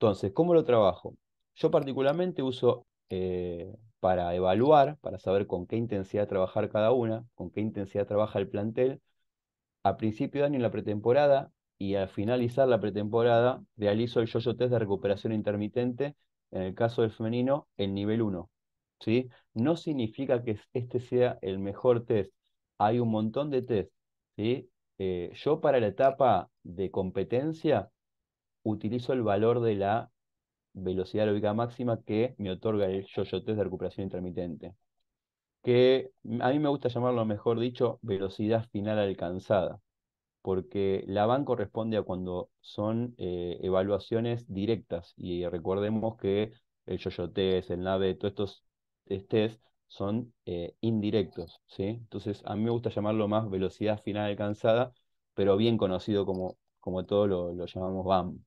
Entonces, ¿cómo lo trabajo? Yo particularmente uso eh, para evaluar, para saber con qué intensidad trabajar cada una, con qué intensidad trabaja el plantel, a principio de año en la pretemporada y al finalizar la pretemporada realizo el yo-yo test de recuperación intermitente, en el caso del femenino, el nivel 1. ¿sí? No significa que este sea el mejor test, hay un montón de test. ¿sí? Eh, yo para la etapa de competencia utilizo el valor de la velocidad aeróbica máxima que me otorga el yo de recuperación intermitente, que a mí me gusta llamarlo, mejor dicho, velocidad final alcanzada, porque la van corresponde a cuando son eh, evaluaciones directas, y recordemos que el yo el NAVE, todos estos test son eh, indirectos, ¿sí? Entonces a mí me gusta llamarlo más velocidad final alcanzada, pero bien conocido como, como todos lo, lo llamamos BAM,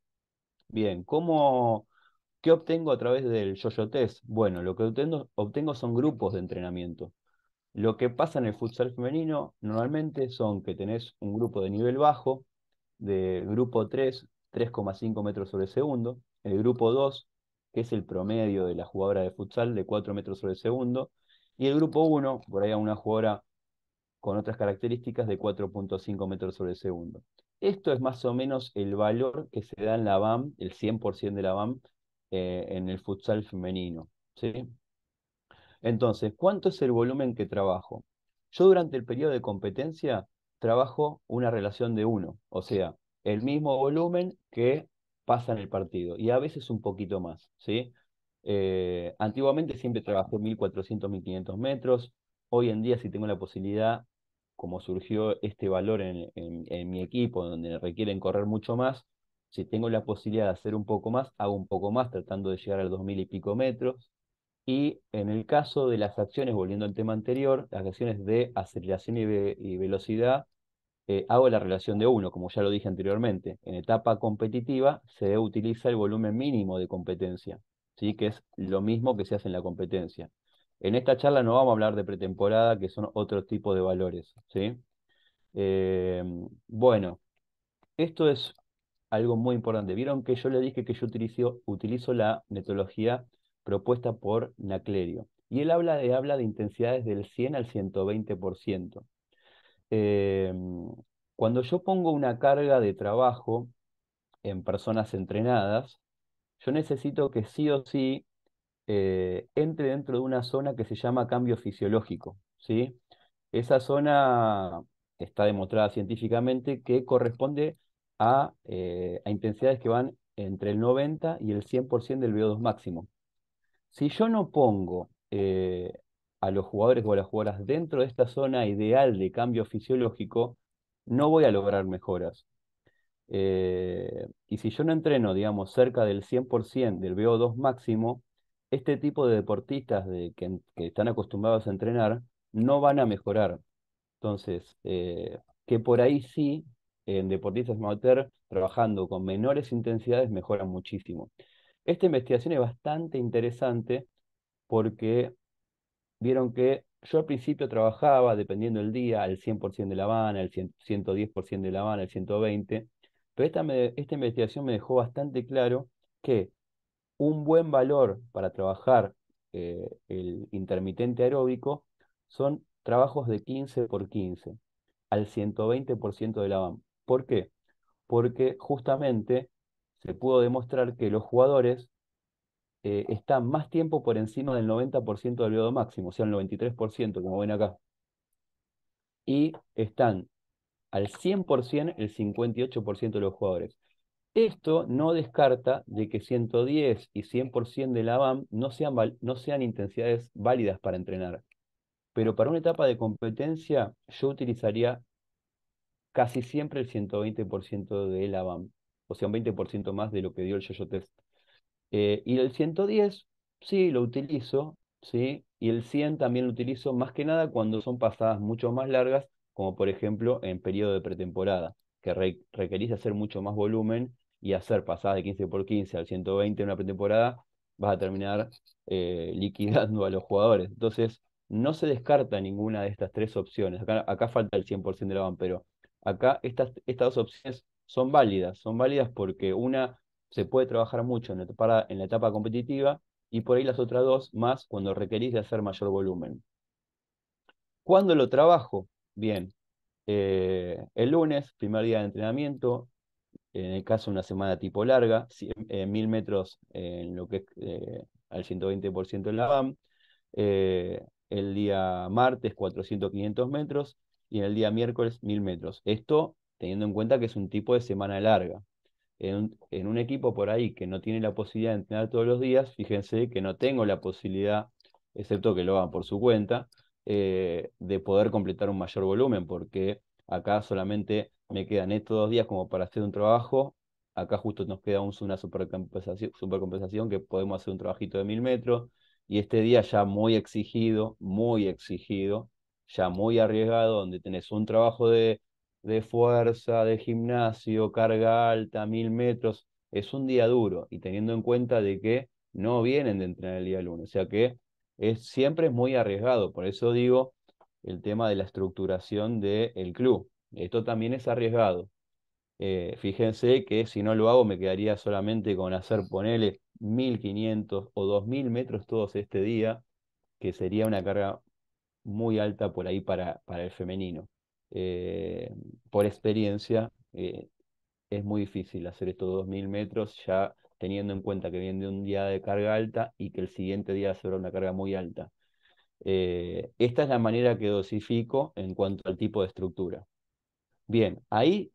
Bien, ¿cómo, ¿qué obtengo a través del yo-yo test? Bueno, lo que obtengo, obtengo son grupos de entrenamiento. Lo que pasa en el futsal femenino normalmente son que tenés un grupo de nivel bajo, de grupo 3, 3,5 metros sobre segundo, el grupo 2, que es el promedio de la jugadora de futsal, de 4 metros sobre segundo, y el grupo 1, por ahí a una jugadora con otras características de 4.5 metros sobre segundo. Esto es más o menos el valor que se da en la BAM, el 100% de la BAM, eh, en el futsal femenino. Entonces, ¿cuánto es el volumen que trabajo? Yo durante el periodo de competencia trabajo una relación de uno, o sea, el mismo volumen que pasa en el partido y a veces un poquito más. ¿sí? Eh, antiguamente siempre trabajé 1400, 1500 metros. Hoy en día, si tengo la posibilidad, como surgió este valor en, mi equipo, donde requieren correr mucho más, si tengo la posibilidad de hacer un poco más, hago un poco más, tratando de llegar al 2000 y pico metros. Y en el caso de las acciones, volviendo al tema anterior, las acciones de aceleración y, velocidad, eh, hago la relación de uno, como ya lo dije anteriormente. En etapa competitiva se utiliza el volumen mínimo de competencia, ¿sí? que es lo mismo que se hace en la competencia. En esta charla no vamos a hablar de pretemporada, que son otro tipo de valores. ¿sí? Eh, bueno, esto es algo muy importante. Vieron que yo le dije que yo utilizo, utilizo la metodología propuesta por Naclerio. Y él habla de, habla de intensidades del 100 al 120%. Eh, cuando yo pongo una carga de trabajo en personas entrenadas, yo necesito que sí o sí eh, entre dentro de una zona que se llama cambio fisiológico. ¿sí? Esa zona está demostrada científicamente que corresponde a, eh, intensidades que van entre el 90 y el 100% del VO2 máximo. Si yo no pongo eh, a los jugadores o a las jugadoras dentro de esta zona ideal de cambio fisiológico, no voy a lograr mejoras. y si yo no entreno, digamos, cerca del 100% del VO2 máximo, este tipo de deportistas de, que, están acostumbrados a entrenar no van a mejorar. Entonces, eh, que por ahí sí, en deportistas amateur, trabajando con menores intensidades, mejoran muchísimo. Esta investigación es bastante interesante porque vieron que yo al principio trabajaba, dependiendo del día, al 100% de la Habana, al 110% de la Habana, al 120%, pero esta, esta investigación me dejó bastante claro que un buen valor para trabajar eh, el intermitente aeróbico son trabajos de 15 por 15 al 120% de la BAM. ¿Por qué? Porque justamente se pudo demostrar que los jugadores eh, están más tiempo por encima del 90% del periodo máximo, o sea, el 93%, como ven acá. Y están al 100% el 58% de los jugadores. Esto no descarta de que 110 y 100% de la BAM no sean, no sean intensidades válidas para entrenar, pero para una etapa de competencia yo utilizaría casi siempre el 120% de la BAM, o sea, un 20% más de lo que dio el yo test. Eh, y el 110, sí, lo utilizo, ¿sí? Y el 100 también lo utilizo más que nada cuando son pasadas mucho más largas, como por ejemplo en periodo de pretemporada, que requerís hacer mucho más volumen y hacer pasadas de 15 por 15 al 120 en una pretemporada, vas a terminar eh, liquidando a los jugadores. Entonces, no se descarta ninguna de estas tres opciones. Acá, falta el 100% de la van, pero acá estas, estas dos opciones son válidas. Son válidas porque una se puede trabajar mucho en la, etapa, en la etapa competitiva y por ahí las otras dos más cuando requerís de hacer mayor volumen. ¿Cuándo lo trabajo? Bien, eh, el lunes, primer día de entrenamiento, en el caso de una semana tipo larga, 1000 eh, metros en lo que eh, al 120% en la BAM, eh, el día martes 400-500 metros y en el día miércoles 1000 metros. Esto teniendo en cuenta que es un tipo de semana larga. En en un equipo por ahí que no tiene la posibilidad de entrenar todos los días, fíjense que no tengo la posibilidad, excepto que lo hagan por su cuenta, de poder completar un mayor volumen, porque Acá solamente me quedan estos dos días como para hacer un trabajo. Acá justo nos queda una supercompensación, supercompensación que podemos hacer un trabajito de mil metros. Y este día ya muy exigido, muy exigido, ya muy arriesgado, donde tenés un trabajo de, fuerza, de gimnasio, carga alta, mil metros. Es un día duro y teniendo en cuenta de que no vienen de entrenar el día lunes. O sea que es, siempre es muy arriesgado. Por eso digo el tema de la estructuración del club. Esto también es arriesgado. Eh, fíjense que si no lo hago me quedaría solamente con hacer, ponele 1500 o 2000 metros todos este día, que sería una carga muy alta por ahí para, para el femenino. Eh, por experiencia, eh, es muy difícil hacer estos 2000 metros ya teniendo en cuenta que viene de un día de carga alta y que el siguiente día será una carga muy alta. Eh, esta es la manera que dosifico en cuanto al tipo de estructura. Bien, ahí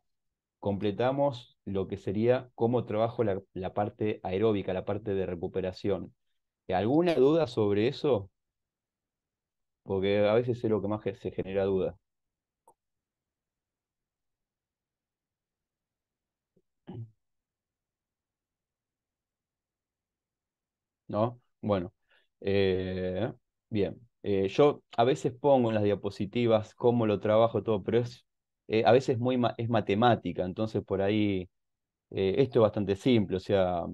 completamos lo que sería cómo trabajo la, parte aeróbica, la parte de recuperación. ¿Alguna duda sobre eso? Porque a veces es lo que más se genera duda. ¿No? Bueno. Eh, bien. Eh, yo a veces pongo en las diapositivas cómo lo trabajo todo, pero es eh, a veces muy es matemática, entonces por ahí eh, esto es bastante simple, o sea,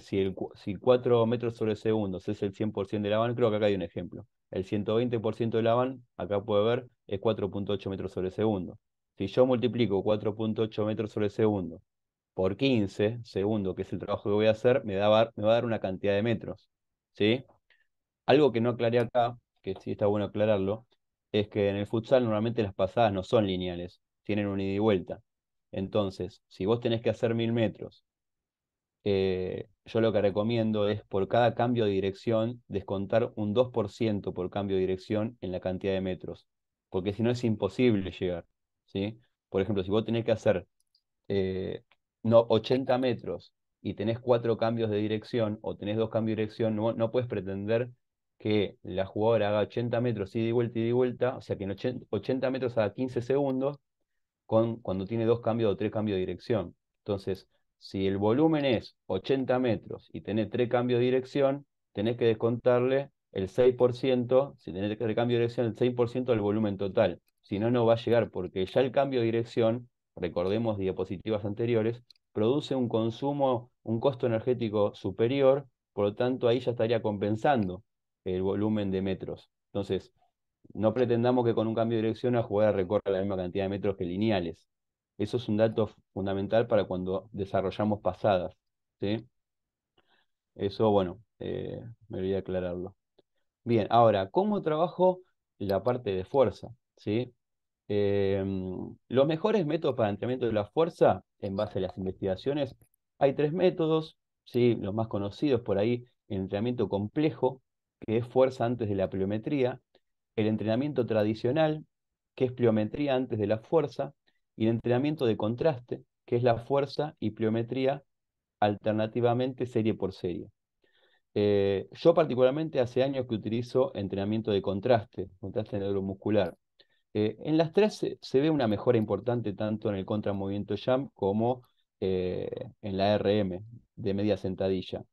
si, si 4 metros sobre segundos es el 100% de la van, creo que acá hay un ejemplo, el 120% de la van, acá puede ver, es 4.8 metros sobre segundo. Si yo multiplico 4.8 metros sobre segundo por 15 segundos, que es el trabajo que voy a hacer, me, me va a dar una cantidad de metros, ¿sí? Algo que no aclaré acá que sí está bueno aclararlo, es que en el futsal normalmente las pasadas no son lineales, tienen un ida y vuelta. Entonces, si vos tenés que hacer mil metros, eh, yo lo que recomiendo es por cada cambio de dirección descontar un 2% por cambio de dirección en la cantidad de metros, porque si no es imposible llegar. ¿sí? Por ejemplo, si vos tenés que hacer eh, no, 80 metros y tenés cuatro cambios de dirección o tenés dos cambios de dirección, no, no puedes pretender que la jugadora haga 80 metros Y de vuelta, y de vuelta, o sea que en 80, metros haga 15 segundos con, cuando tiene dos cambios o tres cambios de dirección. Entonces, si el volumen es 80 metros y tiene tres cambios de dirección, tenés que descontarle el 6%, si tenés tres cambios de dirección, el 6% del volumen total. Si no, no va a llegar porque ya el cambio de dirección, recordemos diapositivas anteriores, produce un consumo, un costo energético superior, por lo tanto ahí ya estaría compensando el volumen de metros. Entonces, no pretendamos que con un cambio de dirección la jugada recorra la misma cantidad de metros que lineales. Eso es un dato fundamental para cuando desarrollamos pasadas. Eso, bueno, eh, me voy a aclararlo. Bien, ahora, ¿cómo trabajo la parte de fuerza? ¿Sí? Em, los mejores métodos para entrenamiento de la fuerza, en base a las investigaciones, hay tres métodos, ¿sí? los más conocidos por ahí, entrenamiento complejo, que es fuerza antes de la pliometría, el entrenamiento tradicional, que es pliometría antes de la fuerza, y el entrenamiento de contraste, que es la fuerza y pliometría alternativamente serie por serie. Eh, yo particularmente hace años que utilizo entrenamiento de contraste, contraste neuromuscular. Eh, en las tres se, ve una mejora importante tanto en el contramovimiento jump como eh, en la RM de media sentadilla.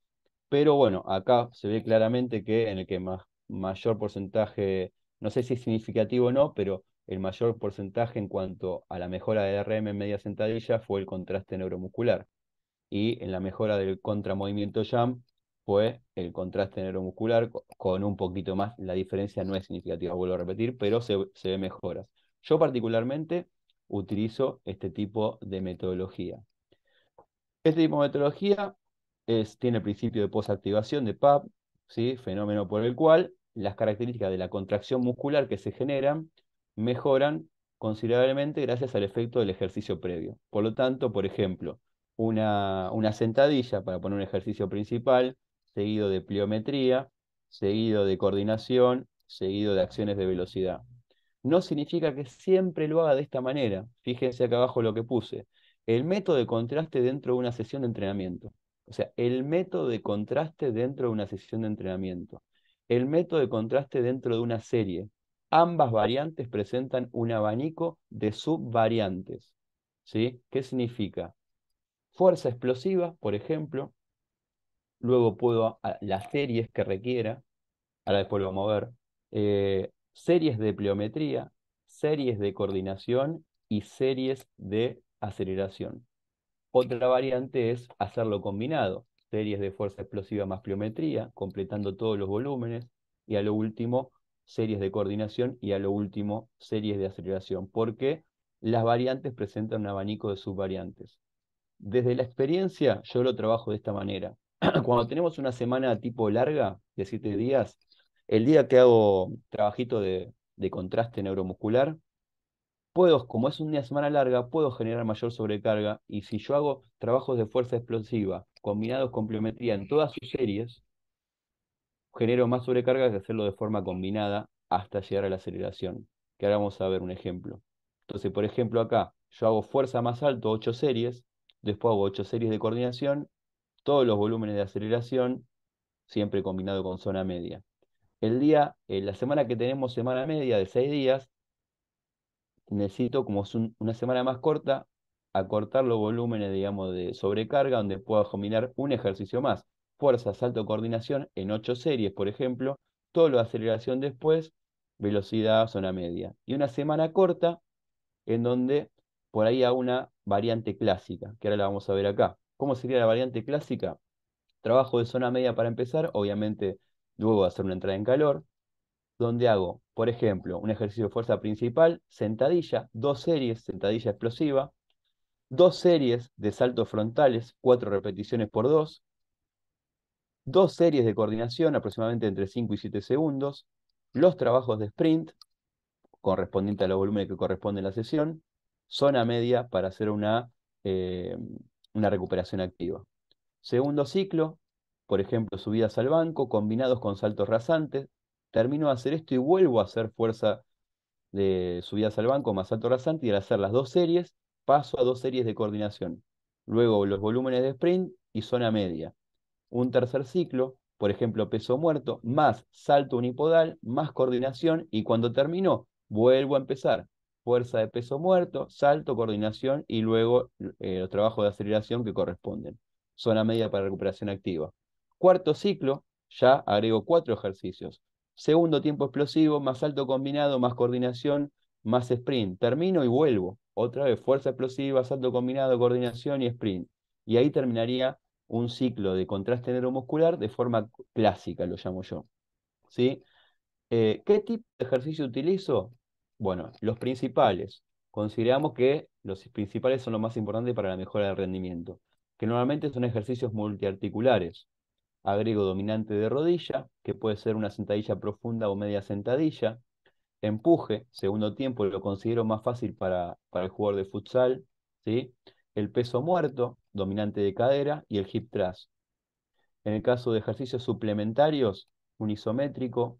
Pero bueno, acá se ve claramente que en el que mayor porcentaje, no sé si es significativo o no, pero el mayor porcentaje en cuanto a la mejora de RM en media sentadilla fue el contraste neuromuscular. Y en la mejora del contramovimiento JAM fue el contraste neuromuscular con un poquito más. La diferencia no es significativa, vuelvo a repetir, pero se, se ve mejoras. Yo particularmente utilizo este tipo de metodología. Este tipo de metodología tiene el principio de posactivación de PAP, ¿sí? fenómeno por el cual las características de la contracción muscular que se generan mejoran considerablemente gracias al efecto del ejercicio previo. Por lo tanto, por ejemplo, una, una sentadilla para poner un ejercicio principal, seguido de pliometría, seguido de coordinación, seguido de acciones de velocidad. No significa que siempre lo haga de esta manera. Fíjense acá abajo lo que puse. El método de contraste dentro de una sesión de entrenamiento. O sea, el método de contraste dentro de una sesión de entrenamiento, el método de contraste dentro de una serie. Ambas variantes presentan un abanico de subvariantes. ¿sí? ¿Qué significa? Fuerza explosiva, por ejemplo. Luego puedo, las series que requiera, ahora después lo vamos a ver, eh, series de pleometría, series de coordinación y series de aceleración. Otra variante es hacerlo combinado, series de fuerza explosiva más pliometría, completando todos los volúmenes, y a lo último, series de coordinación y a lo último, series de aceleración, porque las variantes presentan un abanico de subvariantes. Desde la experiencia, yo lo trabajo de esta manera. Cuando tenemos una semana tipo larga, de siete días, el día que hago trabajito de, de contraste neuromuscular, puedo, como es un de semana larga, puedo generar mayor sobrecarga y si yo hago trabajos de fuerza explosiva combinados con pliometría en todas sus series, genero más sobrecarga que hacerlo de forma combinada hasta llegar a la aceleración, que ahora vamos a ver un ejemplo. Entonces, por ejemplo, acá yo hago fuerza más alto, ocho series, después hago ocho series de coordinación, todos los volúmenes de aceleración, siempre combinado con zona media. El día, eh, la semana que tenemos semana media de seis días, necesito como es una semana más corta, acortar los volúmenes, digamos, de sobrecarga, donde pueda combinar un ejercicio más. Fuerza, salto, coordinación en ocho series, por ejemplo, todo lo de aceleración después, velocidad, zona media. Y una semana corta, en donde por ahí hay una variante clásica, que ahora la vamos a ver acá. ¿Cómo sería la variante clásica? Trabajo de zona media para empezar, obviamente luego hacer una entrada en calor, donde hago, por ejemplo, un ejercicio de fuerza principal, sentadilla, dos series, sentadilla explosiva, dos series de saltos frontales, cuatro repeticiones por dos, dos series de coordinación, aproximadamente entre 5 y 7 segundos, los trabajos de sprint, correspondiente a los que corresponde a la sesión, zona media para hacer una, eh, una recuperación activa. Segundo ciclo, por ejemplo, subidas al banco combinados con saltos rasantes, termino de hacer esto y vuelvo a hacer fuerza de subidas al banco más alto rasante y al hacer las dos series paso a dos series de coordinación. Luego los volúmenes de sprint y zona media. Un tercer ciclo, por ejemplo peso muerto, más salto unipodal, más coordinación y cuando termino vuelvo a empezar. Fuerza de peso muerto, salto, coordinación y luego eh, los trabajos de aceleración que corresponden. Zona media para recuperación activa. Cuarto ciclo, ya agrego cuatro ejercicios. Segundo tiempo explosivo, más salto combinado, más coordinación, más sprint. Termino y vuelvo. Otra vez, fuerza explosiva, salto combinado, coordinación y sprint. Y ahí terminaría un ciclo de contraste neuromuscular de forma clásica, lo llamo yo. ¿Sí? Eh, ¿Qué tipo de ejercicio utilizo? Bueno, los principales. Consideramos que los principales son los más importantes para la mejora del rendimiento, que normalmente son ejercicios multiarticulares agrego dominante de rodilla, que puede ser una sentadilla profunda o media sentadilla. Empuje, segundo tiempo, lo considero más fácil para, para el jugador de futsal. ¿sí? El peso muerto, dominante de cadera, y el hip thrust. En el caso de ejercicios suplementarios, un isométrico,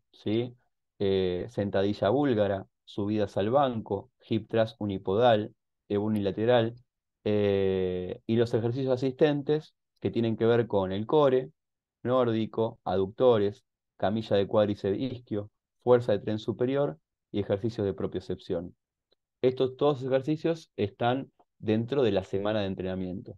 eh, sentadilla búlgara, subidas al banco, hip thrust unipodal, e unilateral, eh, y los ejercicios asistentes que tienen que ver con el core, nórdico, aductores, camilla de cuádriceps isquio, fuerza de tren superior y ejercicios de propiocepción. Estos dos ejercicios están dentro de la semana de entrenamiento.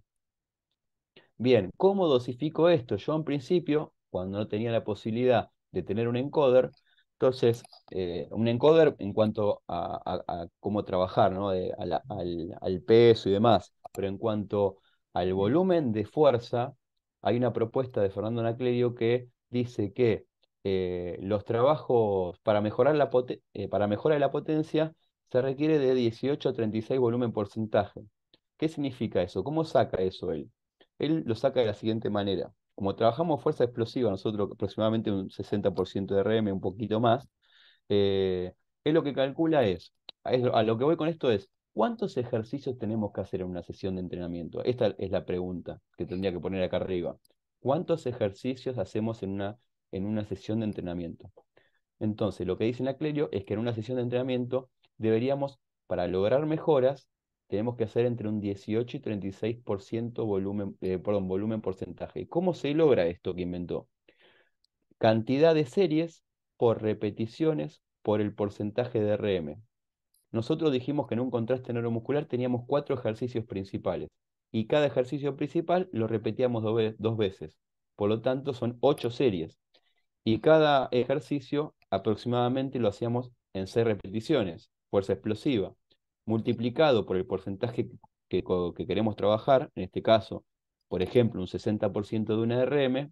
Bien, ¿cómo dosifico esto? Yo en principio, cuando no tenía la posibilidad de tener un encoder, entonces eh, un encoder en cuanto a, cómo trabajar, ¿no? Eh, al peso y demás, pero en cuanto al volumen de fuerza hay una propuesta de Fernando Naclerio que dice que eh, los trabajos para mejorar la, eh, mejora la potencia se requiere de 18 a 36 volumen porcentaje. ¿Qué significa eso? ¿Cómo saca eso él? Él lo saca de la siguiente manera. Como trabajamos fuerza explosiva, nosotros aproximadamente un 60% de RM, un poquito más, eh, él lo que calcula es, a lo que voy con esto es, ¿Cuántos ejercicios tenemos que hacer en una sesión de entrenamiento? Esta es la pregunta que tendría que poner acá arriba. ¿Cuántos ejercicios hacemos en una, en una sesión de entrenamiento? Entonces, lo que dice Naclerio es que en una sesión de entrenamiento deberíamos, para lograr mejoras, tenemos que hacer entre un 18 y 36% volumen, eh, perdón, volumen porcentaje. ¿Cómo se logra esto que inventó? Cantidad de series por repeticiones por el porcentaje de RM. Nosotros dijimos que en un contraste neuromuscular teníamos cuatro ejercicios principales y cada ejercicio principal lo repetíamos dos veces. Por lo tanto, son ocho series y cada ejercicio aproximadamente lo hacíamos en seis repeticiones, fuerza explosiva, multiplicado por el porcentaje que, que queremos trabajar, en este caso, por ejemplo, un 60% de una RM,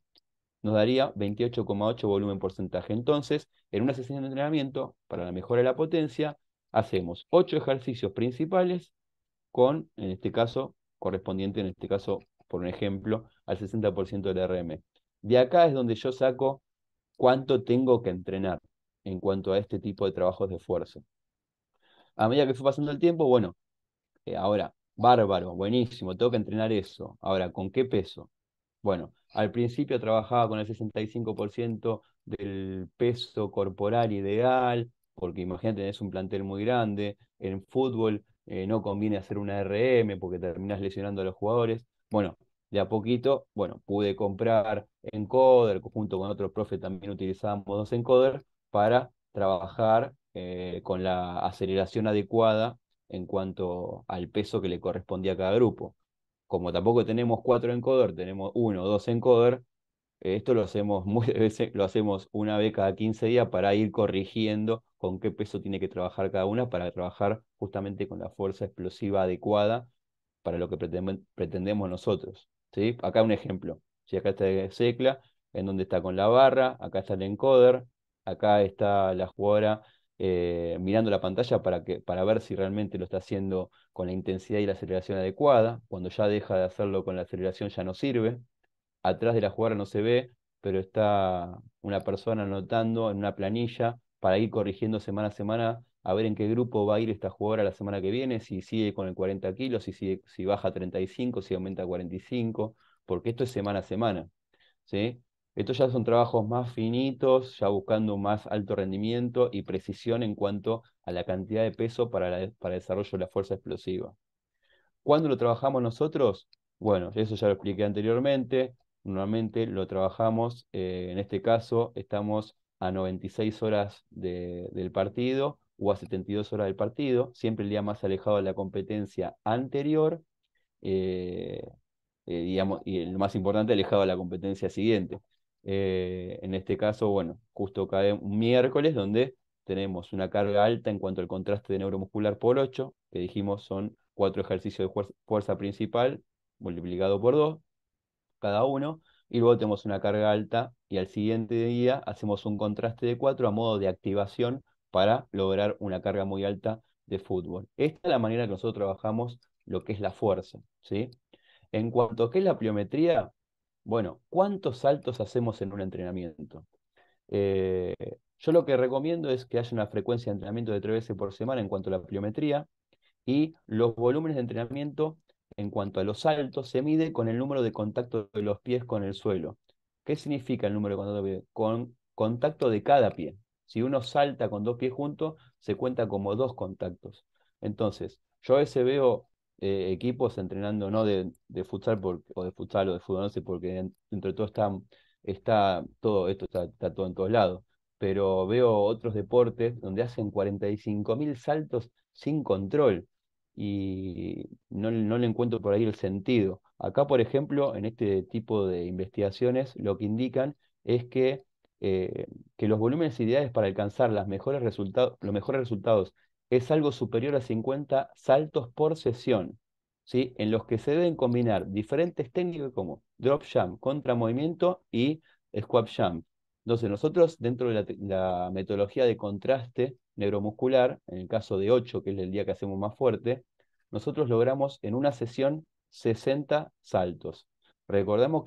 nos daría 28,8 volumen porcentaje. Entonces, en una sesión de entrenamiento, para la mejora de la potencia, hacemos ocho ejercicios principales con, en este caso, correspondiente, en este caso, por un ejemplo, al 60% del RM. De acá es donde yo saco cuánto tengo que entrenar en cuanto a este tipo de trabajos de esfuerzo. A medida que fue pasando el tiempo, bueno, eh, ahora, bárbaro, buenísimo, tengo que entrenar eso. Ahora, ¿con qué peso? Bueno, al principio trabajaba con el 65% del peso corporal ideal, porque imagínate, tenés un plantel muy grande, en fútbol eh, no conviene hacer una RM porque terminás lesionando a los jugadores. Bueno, de a poquito, bueno, pude comprar encoder, junto con otros profes también utilizábamos dos encoder, para trabajar eh, con la aceleración adecuada en cuanto al peso que le correspondía a cada grupo. Como tampoco tenemos cuatro encoder, tenemos uno o dos encoder, esto lo hacemos, muy, lo hacemos una vez cada 15 días para ir corrigiendo con qué peso tiene que trabajar cada una para trabajar justamente con la fuerza explosiva adecuada para lo que pretendemos nosotros. ¿sí? Acá un ejemplo. Si acá está la Secla, en donde está con la barra, acá está el encoder, acá está la jugadora eh, mirando la pantalla para, que, para ver si realmente lo está haciendo con la intensidad y la aceleración adecuada. Cuando ya deja de hacerlo con la aceleración ya no sirve. Atrás de la jugadora no se ve, pero está una persona anotando en una planilla para ir corrigiendo semana a semana, a ver en qué grupo va a ir esta jugadora la semana que viene, si sigue con el 40 kilos, si, sigue, si baja 35, si aumenta a 45, porque esto es semana a semana. ¿sí? Estos ya son trabajos más finitos, ya buscando más alto rendimiento y precisión en cuanto a la cantidad de peso para, para el desarrollo de la fuerza explosiva. ¿Cuándo lo trabajamos nosotros? Bueno, eso ya lo expliqué anteriormente. Normalmente lo trabajamos, eh, en este caso estamos a 96 horas del partido o a 72 horas del partido, siempre el día más alejado de la competencia anterior, eh, eh, digamos, y el más importante, alejado de la competencia siguiente. Eh, en este caso, bueno, justo cae un miércoles donde tenemos una carga alta en cuanto al contraste de neuromuscular por 8, que dijimos son cuatro ejercicios de fuerza, fuerza principal multiplicado por 2 cada uno, y luego tenemos una carga alta y al siguiente día hacemos un contraste de 4 a modo de activación para lograr una carga muy alta de fútbol. Esta es la manera que nosotros trabajamos lo que es la fuerza. ¿sí? En cuanto a qué es la pliometría, bueno, ¿cuántos saltos hacemos en un entrenamiento? Eh, yo lo que recomiendo es que haya una frecuencia de entrenamiento de tres veces por semana en cuanto a la pliometría y los volúmenes de entrenamiento en cuanto a los saltos se mide con el número de contacto de los pies con el suelo. ¿Qué significa el número de contacto de Con contacto de cada pie. Si uno salta con dos pies juntos, se cuenta como dos contactos. Entonces, yo a veces veo eh, equipos entrenando, no de, futsal o de futsal o de fútbol, no porque entre todo está, está todo esto, está, todo en todos lados. Pero veo otros deportes donde hacen 45.000 saltos sin control y no, le encuentro por ahí el sentido. Acá, por ejemplo, en este tipo de investigaciones, lo que indican es que, eh, que los volúmenes ideales para alcanzar mejores los mejores resultados es algo superior a 50 saltos por sesión, ¿sí? en los que se deben combinar diferentes técnicas como drop jump, contramovimiento y squat jump. Entonces, nosotros dentro de la, la metodología de contraste neuromuscular, en el caso de 8, que es el día que hacemos más fuerte, nosotros logramos en una sesión 60 saltos. Recordemos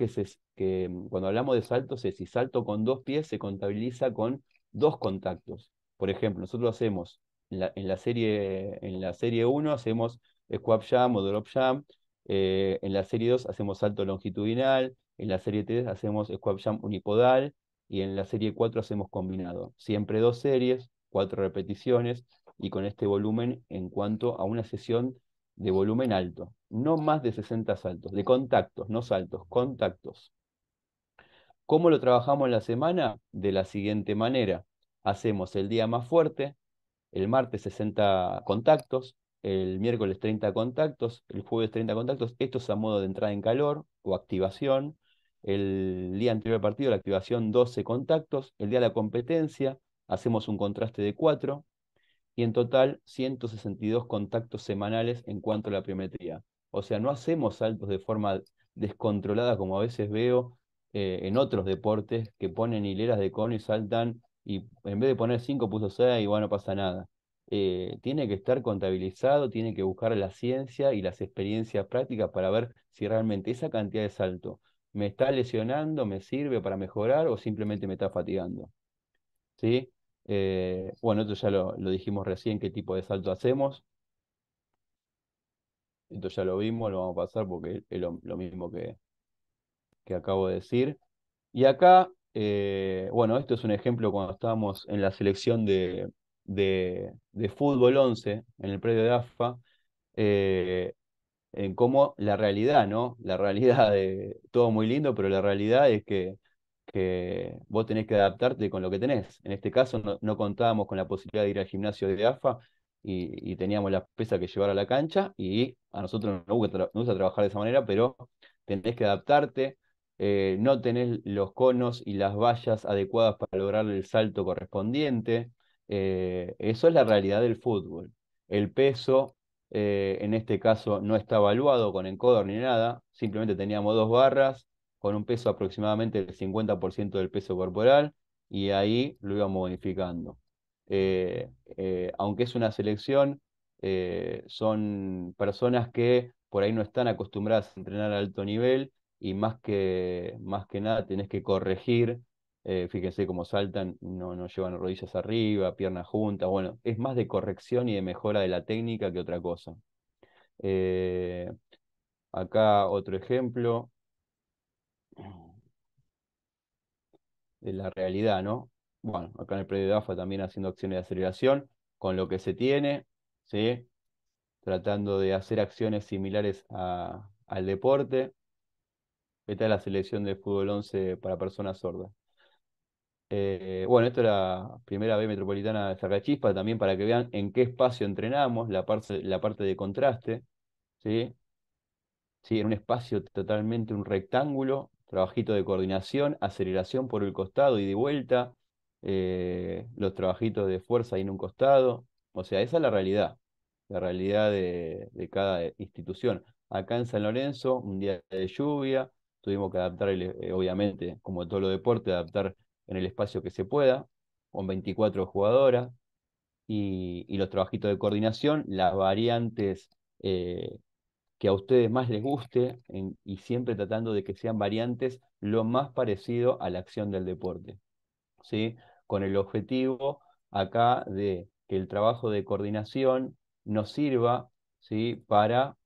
que, mm, cuando hablamos de saltos si salto con dos pies se contabiliza con dos contactos. Por ejemplo, nosotros hacemos en la, serie en la serie 1 hacemos squat jam o drop jam, eh, en la serie 2 hacemos salto longitudinal, en la serie 3 hacemos squat jam unipodal y en la serie 4 hacemos combinado. Siempre dos series, cuatro repeticiones y con este volumen en cuanto a una sesión de volumen alto, no más de 60 saltos, de contactos, no saltos, contactos. ¿Cómo lo trabajamos la semana? De la siguiente manera. Hacemos el día más fuerte, el martes 60 contactos, el miércoles 30 contactos, el jueves 30 contactos. Esto es a modo de entrada en calor o activación. El día anterior al partido, la activación 12 contactos. El día de la competencia, hacemos un contraste de 4 y en total 162 contactos semanales en cuanto a la piometría. O sea, no hacemos saltos de forma descontrolada como a veces veo eh, en otros deportes que ponen hileras de cono y saltan y en vez de poner 5 puso 6 y bueno, pasa nada. Eh, tiene que estar contabilizado, tiene que buscar la ciencia y las experiencias prácticas para ver si realmente esa cantidad de salto me está lesionando, me sirve para mejorar o simplemente me está fatigando. ¿Sí? Eh, bueno, esto ya lo, dijimos recién, qué tipo de salto hacemos. Esto ya lo vimos, lo vamos a pasar porque es lo, mismo que, que acabo de decir. Y acá, eh, bueno, esto es un ejemplo cuando estábamos en la selección de, fútbol 11 en el predio de AFA, eh, en cómo la realidad, ¿no? La realidad de todo muy lindo, pero la realidad es que que vos tenés que adaptarte con lo que tenés. En este caso no, contábamos con la posibilidad de ir al gimnasio de AFA y, teníamos la pesa que llevar a la cancha y a nosotros no gusta, nos trabajar de esa manera, pero tenés que adaptarte, eh, no tenés los conos y las vallas adecuadas para lograr el salto correspondiente. Eh, eso es la realidad del fútbol. El peso, eh, en este caso, no está evaluado con encoder ni nada, simplemente teníamos dos barras con un peso aproximadamente del 50% del peso corporal y ahí lo iba modificando. Eh, eh, aunque es una selección, eh, son personas que por ahí no están acostumbradas a entrenar a alto nivel y más que, más que nada tenés que corregir. fíjense cómo saltan, no, no llevan rodillas arriba, piernas juntas. Bueno, es más de corrección y de mejora de la técnica que otra cosa. acá otro ejemplo, de la realidad, ¿no? Bueno, acá en el predio de AFA también haciendo acciones de aceleración con lo que se tiene, ¿sí? Tratando de hacer acciones similares al deporte. Esta es la selección de fútbol 11 para personas sordas. Eh, bueno, esta es la primera vez metropolitana de chispa también para que vean en qué espacio entrenamos, la parte, la parte de contraste, ¿sí? ¿sí? En un espacio totalmente, un rectángulo, trabajito de coordinación, aceleración por el costado y de vuelta, eh, los trabajitos de fuerza en un costado. O sea, esa es la realidad, la realidad de, cada eh, institución. Acá en San Lorenzo, un día de lluvia, tuvimos que adaptar, eh, obviamente, como todo lo deporte, adaptar en el espacio que se pueda, con 24 jugadoras, y, los trabajitos de coordinación, las variantes que a ustedes más les guste y siempre tratando de que sean variantes lo más parecido a la acción del deporte. ¿sí? Con el objetivo acá de que el trabajo de coordinación nos sirva ¿sí? para,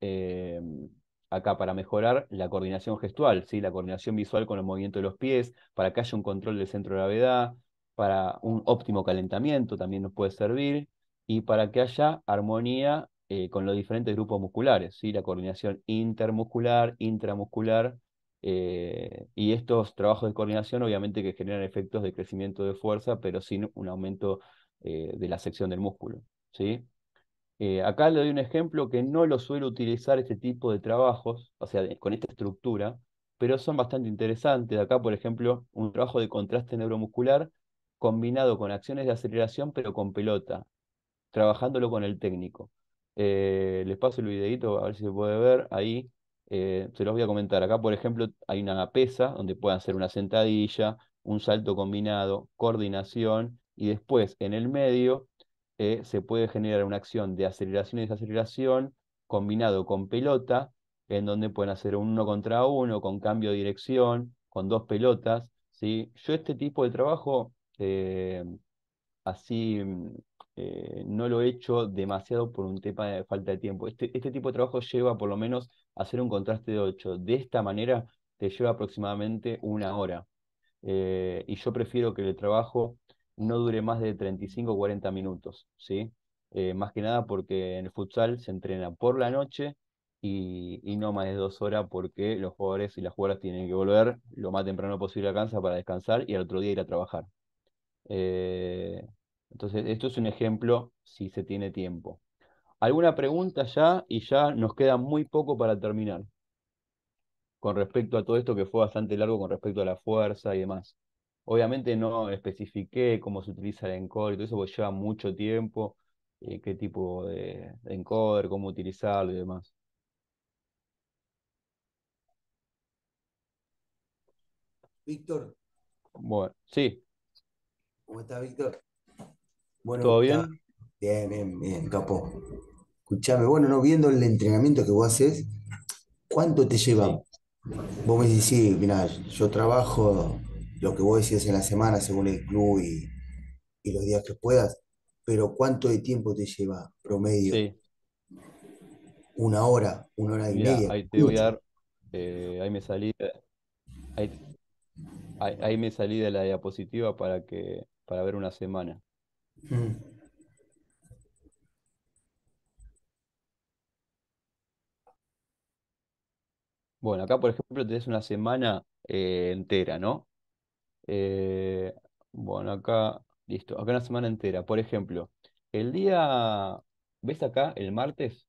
em, acá, para mejorar la coordinación gestual, ¿sí? la coordinación visual con el movimiento de los pies, para que haya un control del centro de gravedad, para un óptimo calentamiento también nos puede servir y para que haya armonía eh, con los diferentes grupos musculares, ¿sí? la coordinación intermuscular, intramuscular, eh, y estos trabajos de coordinación obviamente que generan efectos de crecimiento de fuerza, pero sin un aumento eh, de la sección del músculo. ¿sí? acá le doy un ejemplo que no lo suelo utilizar este tipo de trabajos, o sea, con esta estructura, pero son bastante interesantes. Acá, por ejemplo, un trabajo de contraste neuromuscular combinado con acciones de aceleración, pero con pelota, trabajándolo con el técnico. Eh, les paso el videito a ver si se puede ver ahí. Eh, se los voy a comentar. Acá, por ejemplo, hay una pesa donde pueden hacer una sentadilla, un salto combinado, coordinación y después en el medio eh, se puede generar una acción de aceleración y desaceleración combinado con pelota, en donde pueden hacer un uno contra uno, con cambio de dirección, con dos pelotas. ¿sí? Yo este tipo de trabajo así mm, eh, no lo he hecho demasiado por un tema de falta de tiempo. Este, este, tipo de trabajo lleva por lo menos a hacer un contraste de ocho. De esta manera te lleva aproximadamente una hora. Eh, y yo prefiero que el trabajo no dure más de 35 o 40 minutos, ¿sí? Eh, más que nada porque en el futsal se entrena por la noche y, no más de dos horas porque los jugadores y las jugadoras tienen que volver lo más temprano posible a casa para descansar y al otro día ir a trabajar. Entonces, esto es un ejemplo si se tiene tiempo. ¿Alguna pregunta ya? Y ya nos queda muy poco para terminar. Con respecto a todo esto que fue bastante largo con respecto a la fuerza y demás. Obviamente no especifiqué cómo se utiliza el encoder y todo eso, porque lleva mucho tiempo, eh, qué tipo de, de encoder, cómo utilizarlo y demás. Víctor. Bueno, sí. ¿Cómo está, Víctor? Bueno, ¿Todo bien? Bien, bien, bien, capo. escúchame bueno, no viendo el entrenamiento que vos haces, ¿cuánto te lleva? Vos me decís, sí, mira, yo trabajo lo que vos decís en la semana según el club y, los días que puedas, pero ¿cuánto de tiempo te lleva promedio? Sí. Una hora, una hora y media. Ahí te voy a dar, eh, ahí me salí, ahí, ahí me salí de la diapositiva para que para ver una semana. Bueno, acá por ejemplo tenés una semana eh, entera, ¿no? Eh, bueno, acá, listo, acá una semana entera. Por ejemplo, el día, ¿ves acá? El martes,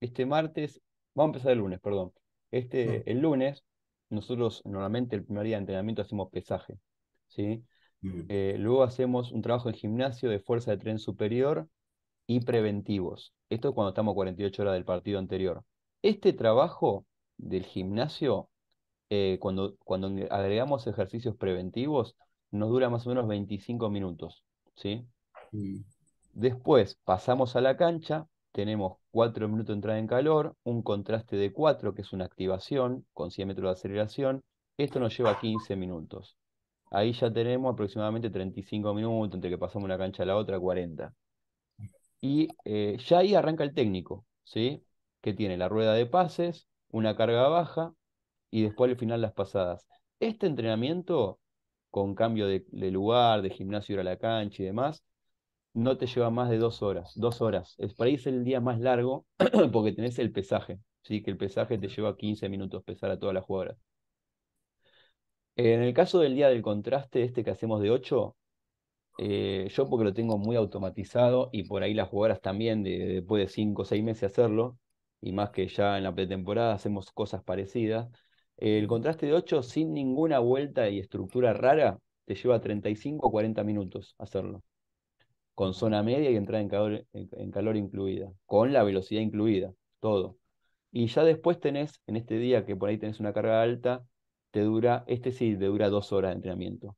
este martes, vamos a empezar el lunes, perdón. Este, mm. el lunes, nosotros normalmente el primer día de entrenamiento hacemos pesaje, ¿sí? Mm. Eh, luego hacemos un trabajo en gimnasio de fuerza de tren superior y preventivos. Esto es cuando estamos 48 horas del partido anterior. Este trabajo del gimnasio, eh, cuando, agregamos ejercicios preventivos, nos dura más o menos 25 minutos. ¿sí? Mm. Después pasamos a la cancha, tenemos 4 minutos de entrada en calor, un contraste de 4, que es una activación con 100 metros de aceleración. Esto nos lleva 15 minutos. Ahí ya tenemos aproximadamente 35 minutos entre que pasamos una cancha a la otra, 40. Y eh, ya ahí arranca el técnico, ¿sí? Que tiene la rueda de pases, una carga baja y después al final las pasadas. Este entrenamiento, con cambio de, lugar, de gimnasio a la cancha y demás, no te lleva más de dos horas. Dos horas. Es, para ahí el día más largo porque tenés el pesaje. ¿sí? Que el pesaje te lleva 15 minutos pesar a todas las jugadoras. En el caso del día del contraste, este que hacemos de 8, eh, yo porque lo tengo muy automatizado y por ahí las jugadoras también, después de 5 o 6 meses hacerlo, y más que ya en la pretemporada hacemos cosas parecidas, el contraste de 8 sin ninguna vuelta y estructura rara te lleva 35 o 40 minutos hacerlo. Con zona media y entrada en calor, en calor incluida, con la velocidad incluida, todo. Y ya después tenés, en este día que por ahí tenés una carga alta, te dura, este sí, te dura dos horas de entrenamiento.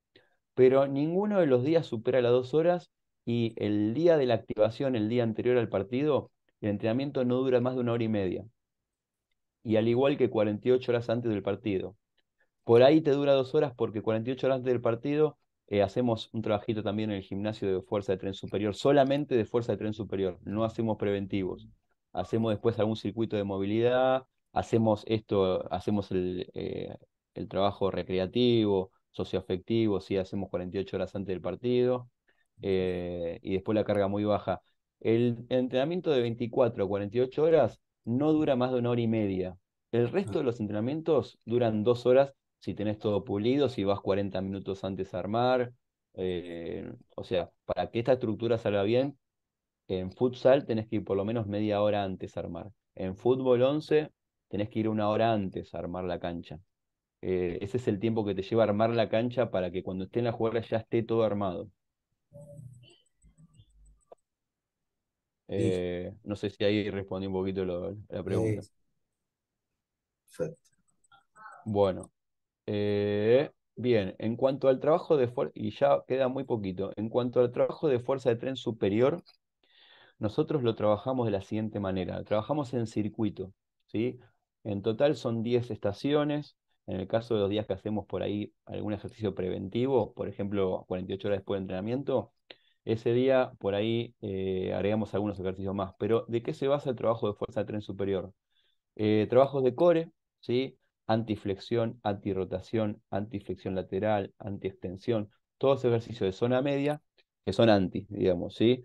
Pero ninguno de los días supera las dos horas y el día de la activación, el día anterior al partido, el entrenamiento no dura más de una hora y media. Y al igual que 48 horas antes del partido. Por ahí te dura dos horas porque 48 horas antes del partido eh, hacemos un trabajito también en el gimnasio de fuerza de tren superior, solamente de fuerza de tren superior, no hacemos preventivos. Hacemos después algún circuito de movilidad, hacemos esto, hacemos el, eh, el trabajo recreativo, socioafectivo, si hacemos 48 horas antes del partido, eh, y después la carga muy baja. El entrenamiento de 24 a 48 horas no dura más de una hora y media. El resto de los entrenamientos duran dos horas si tenés todo pulido, si vas 40 minutos antes a armar. Eh, o sea, para que esta estructura salga bien, en futsal tenés que ir por lo menos media hora antes a armar. En fútbol 11 tenés que ir una hora antes a armar la cancha. Eh, ese es el tiempo que te lleva a armar la cancha para que cuando esté en la jugada ya esté todo armado. Eh, no sé si ahí respondí un poquito la pregunta. Bueno, eh, bien, en cuanto al trabajo de fuerza, y ya queda muy poquito, en cuanto al trabajo de fuerza de tren superior, nosotros lo trabajamos de la siguiente manera, trabajamos en circuito, ¿sí? En total son 10 estaciones, en el caso de los días que hacemos por ahí algún ejercicio preventivo, por ejemplo, 48 horas después del entrenamiento, ese día por ahí eh, agregamos algunos ejercicios más. Pero ¿de qué se basa el trabajo de fuerza de tren superior? Eh, trabajos de core, ¿sí? antiflexión, antirrotación, antiflexión lateral, antiextensión, todos ejercicios de zona media que son anti, digamos, ¿sí?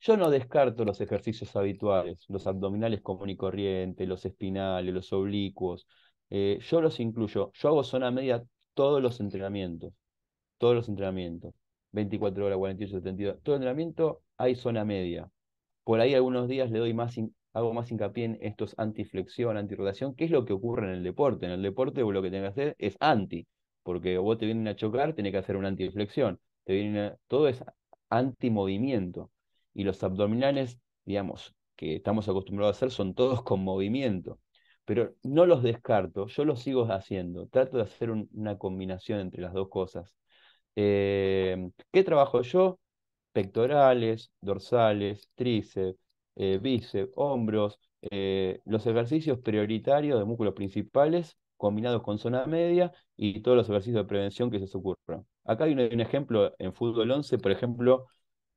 Yo no descarto los ejercicios habituales, los abdominales común y corriente, los espinales, los oblicuos, eh, yo los incluyo, yo hago zona media todos los entrenamientos, todos los entrenamientos, 24 horas, 48, 72, todo entrenamiento hay zona media. Por ahí algunos días le doy más, hago más hincapié en estos antiflexión, antirrotación, que es lo que ocurre en el deporte. En el deporte o lo que tenés que hacer es anti, porque vos te vienen a chocar, tenés que hacer una antiflexión, te todo es antimovimiento. Y los abdominales, digamos, que estamos acostumbrados a hacer son todos con movimiento pero no los descarto, yo los sigo haciendo, trato de hacer una combinación entre las dos cosas. Em, ¿Qué trabajo yo? Pectorales, dorsales, tríceps, eh, bíceps, hombros, eh, los ejercicios prioritarios de músculos principales combinados con zona media y todos los ejercicios de prevención que se ocurran. Acá hay un, un, ejemplo en fútbol 11, por ejemplo,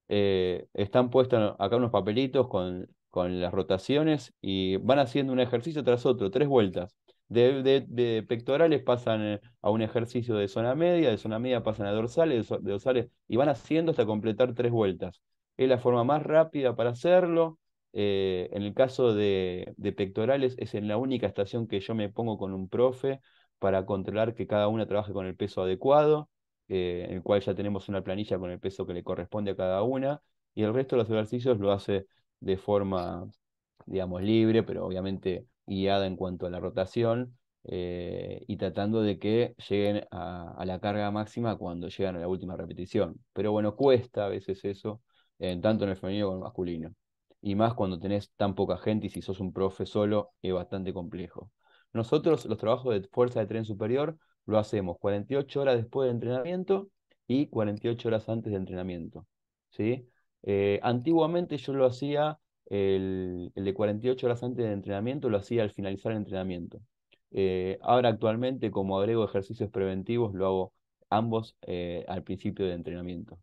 eh, están puestos acá unos papelitos con con las rotaciones y van haciendo un ejercicio tras otro, tres vueltas. De, pectorales pasan eh, a un ejercicio de zona media, de zona media pasan a dorsales, de dorsales, y van haciendo hasta completar tres vueltas. Es la forma más rápida para hacerlo. Eh, en el caso de, pectorales, es en la única estación que yo me pongo con un profe para controlar que cada una trabaje con el peso adecuado, eh, en el cual ya tenemos una planilla con el peso que le corresponde a cada una, y el resto de los ejercicios lo hace de forma, digamos, libre, pero obviamente guiada en cuanto a la rotación eh, y tratando de que lleguen a, la carga máxima cuando llegan a la última repetición. Pero bueno, cuesta a veces eso, tanto en el femenino como en el masculino. Y más cuando tenés tan poca gente y si sos un profe solo, es bastante complejo. Nosotros los trabajos de fuerza de tren superior lo hacemos 48 horas después de entrenamiento y 48 horas antes de entrenamiento. ¿sí? Eh, antiguamente yo lo hacía, el, de 48 horas antes del entrenamiento, lo hacía al finalizar el entrenamiento. Eh, ahora actualmente, como agrego ejercicios preventivos, lo hago ambos eh, al principio del entrenamiento.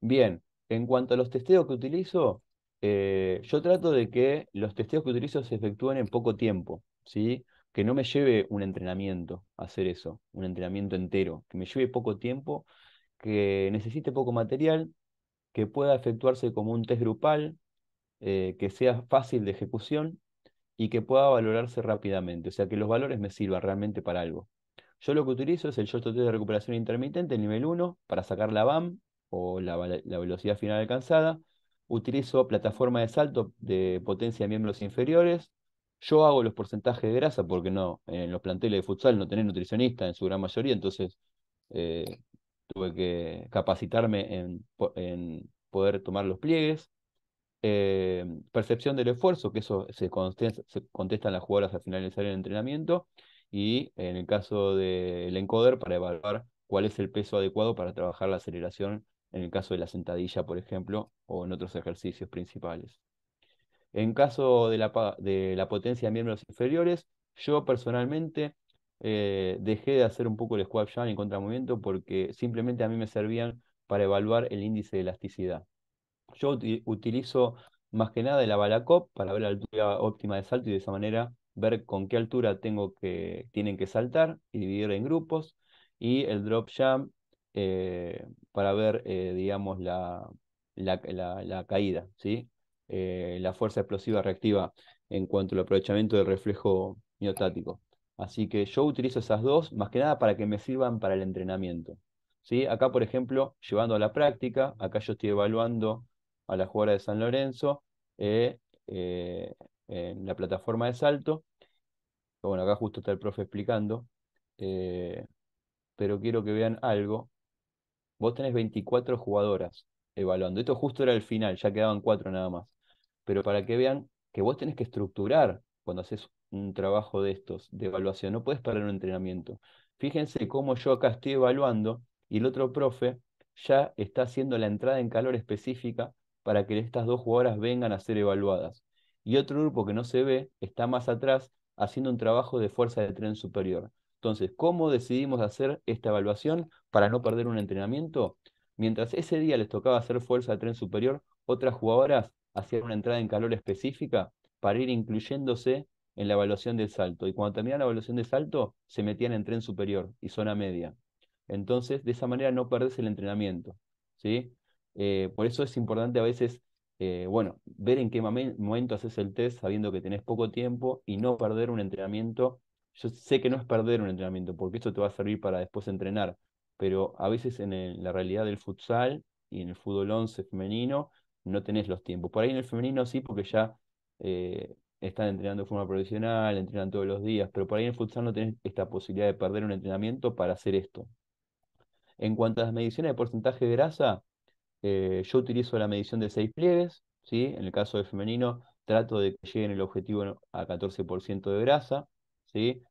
Bien, en cuanto a los testeos que utilizo, yo trato de que los testeos que utilizo se efectúen en poco tiempo, ¿sí? que no me lleve un entrenamiento hacer eso, un entrenamiento entero, que me lleve poco tiempo, que necesite poco material, que pueda efectuarse como un test grupal, eh, que sea fácil de ejecución y que pueda valorarse rápidamente, o sea, que los valores me sirvan realmente para algo. Yo lo que utilizo es el yo Test de recuperación intermitente, nivel 1, para sacar la BAM o la, velocidad final alcanzada. Utilizo plataforma de salto de potencia de miembros inferiores, yo hago los porcentajes de grasa porque no, en los planteles de futsal no tenés nutricionista en su gran mayoría, entonces eh, tuve que capacitarme en, en poder tomar los pliegues. Eh, percepción del esfuerzo, que eso se contesta se las jugadoras al finalizar el entrenamiento. Y en el caso del encoder, para evaluar cuál es el peso adecuado para trabajar la aceleración en el caso de la sentadilla, por ejemplo, o en otros ejercicios principales. En caso de la, de la potencia de miembros inferiores, yo personalmente eh, dejé de hacer un poco el squat jam en contramovimiento porque simplemente a mí me servían para evaluar el índice de elasticidad. Yo utilizo más que nada el Balacop para ver la altura óptima de salto y de esa manera ver con qué altura tengo que, tienen que saltar y dividir en grupos. Y el drop jump eh, para ver, eh, digamos, la, caída, ¿sí? la fuerza explosiva reactiva en cuanto al aprovechamiento del reflejo miotático. Así que yo utilizo esas dos más que nada para que me sirvan para el entrenamiento. ¿sí? Acá, por ejemplo, llevando a la práctica, acá yo estoy evaluando a la jugadora de San Lorenzo eh, eh, en la plataforma de salto. Bueno, acá justo está el profe explicando, eh, pero quiero que vean algo. Vos tenés 24 jugadoras evaluando. Esto justo era el final, ya quedaban cuatro nada más. Pero para que vean que vos tenés que estructurar cuando haces un trabajo de estos, de evaluación, no puedes perder un entrenamiento. Fíjense cómo yo acá estoy evaluando y el otro profe ya está haciendo la entrada en calor específica para que estas dos jugadoras vengan a ser evaluadas. Y otro grupo que no se ve está más atrás haciendo un trabajo de fuerza de tren superior. Entonces, ¿cómo decidimos hacer esta evaluación para no perder un entrenamiento? Mientras ese día les tocaba hacer fuerza de tren superior, otras jugadoras hacían una entrada en calor específica para ir incluyéndose en la evaluación del salto. Y cuando terminaban la evaluación del salto, se metían en tren superior y zona media. Entonces, de esa manera no perdés el entrenamiento. ¿sí? Eh, por eso es importante a veces, eh, bueno, ver en qué momento haces el test sabiendo que tenés poco tiempo y no perder un entrenamiento. Yo sé que no es perder un entrenamiento, porque esto te va a servir para después entrenar, pero a veces en la realidad del futsal y en el fútbol 11 femenino no tenés los tiempos. Por ahí en el femenino sí, porque ya eh, están entrenando de forma profesional, entrenan todos los días, pero para ir en futsal no tenés esta posibilidad de perder un entrenamiento para hacer esto. En cuanto a las mediciones de porcentaje de grasa, eh, yo utilizo la medición de seis pliegues, en el caso de femenino trato de que lleguen el objetivo a 14% de grasa,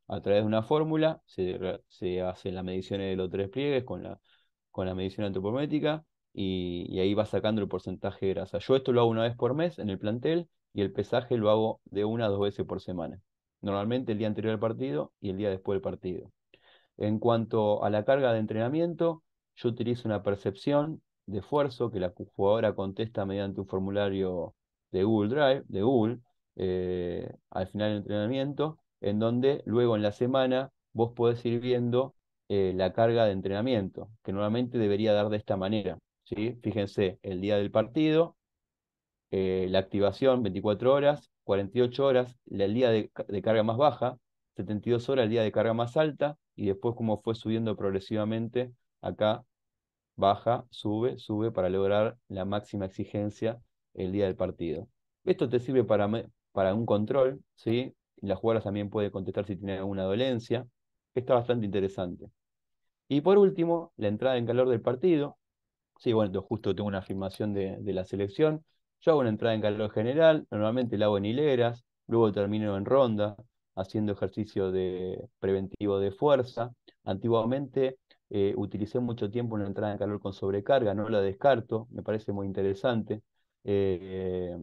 a través de una fórmula, se, hacen las mediciones de los tres pliegues con la, con medición antropométrica y, y ahí va sacando el porcentaje de grasa. Yo esto lo hago una vez por mes en el plantel y el pesaje lo hago de una a dos veces por semana. Normalmente el día anterior al partido y el día después del partido. En cuanto a la carga de entrenamiento, yo utilizo una percepción de esfuerzo que la jugadora contesta mediante un formulario de Google Drive, de Google, eh, al final del entrenamiento, en donde luego en la semana vos podés ir viendo eh, la carga de entrenamiento, que normalmente debería dar de esta manera. ¿sí? Fíjense, el día del partido, eh, la activación 24 horas, 48 horas el día de, carga más baja, 72 horas el día de carga más alta y después como fue subiendo progresivamente, acá baja, sube, sube para lograr la máxima exigencia el día del partido. Esto te sirve para, para un control, ¿sí? La jugadora también puede contestar si tiene alguna dolencia. Está bastante interesante. Y por último, la entrada en calor del partido. Sí, bueno, justo tengo una afirmación de, de la selección. Yo hago una entrada en calor general, normalmente la hago en hileras, luego termino en ronda, haciendo ejercicio de preventivo de fuerza. Antiguamente eh, utilicé mucho tiempo una entrada en calor con sobrecarga, no la descarto, me parece muy interesante. Eh,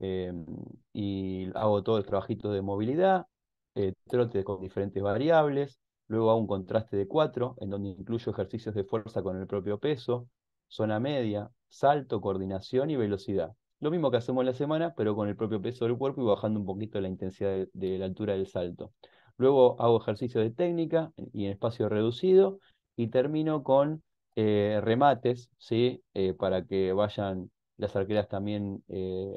em, y hago todo el trabajito de movilidad, eh, trotes con diferentes variables, luego hago un contraste de cuatro, en donde incluyo ejercicios de fuerza con el propio peso, zona media, salto, coordinación y velocidad. Lo mismo que hacemos la semana, pero con el propio peso del cuerpo y bajando un poquito la intensidad de, la altura del salto. Luego hago ejercicio de técnica y en espacio reducido y termino con eh, remates, ¿sí? Eh, para que vayan las arqueras también eh,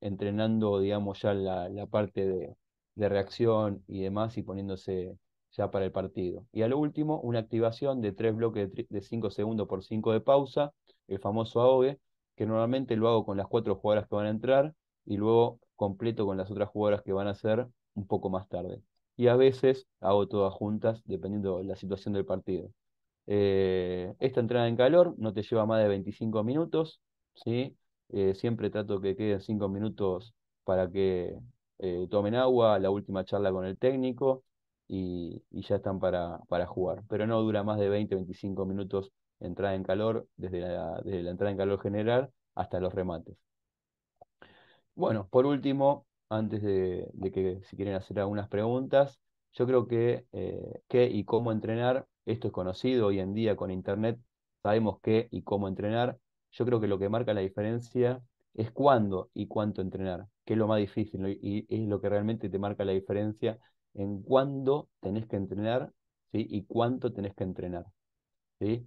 entrenando, digamos, ya la, parte de, reacción y demás y poniéndose ya para el partido. Y a lo último, una activación de tres bloques de 5 segundos por 5 de pausa, el famoso ahogue que normalmente lo hago con las cuatro jugadoras que van a entrar y luego completo con las otras jugadoras que van a hacer un poco más tarde. Y a veces hago todas juntas, dependiendo de la situación del partido. Eh, esta entrada en calor no te lleva más de 25 minutos, ¿sí? Eh, siempre trato que queden 5 minutos para que eh, tomen agua, la última charla con el técnico y, ya están para, para jugar. Pero no dura más de 20, 25 minutos entrada en calor, desde la, entrada en calor general hasta los remates. Bueno, por último, antes de, que si quieren hacer algunas preguntas, yo creo que eh, qué y cómo entrenar, esto es conocido hoy en día con Internet, sabemos qué y cómo entrenar. Yo creo que lo que marca la diferencia es cuándo y cuánto entrenar, que es lo más difícil y, es lo que realmente te marca la diferencia en cuándo tenés que entrenar ¿sí? y cuánto tenés que entrenar. ¿sí?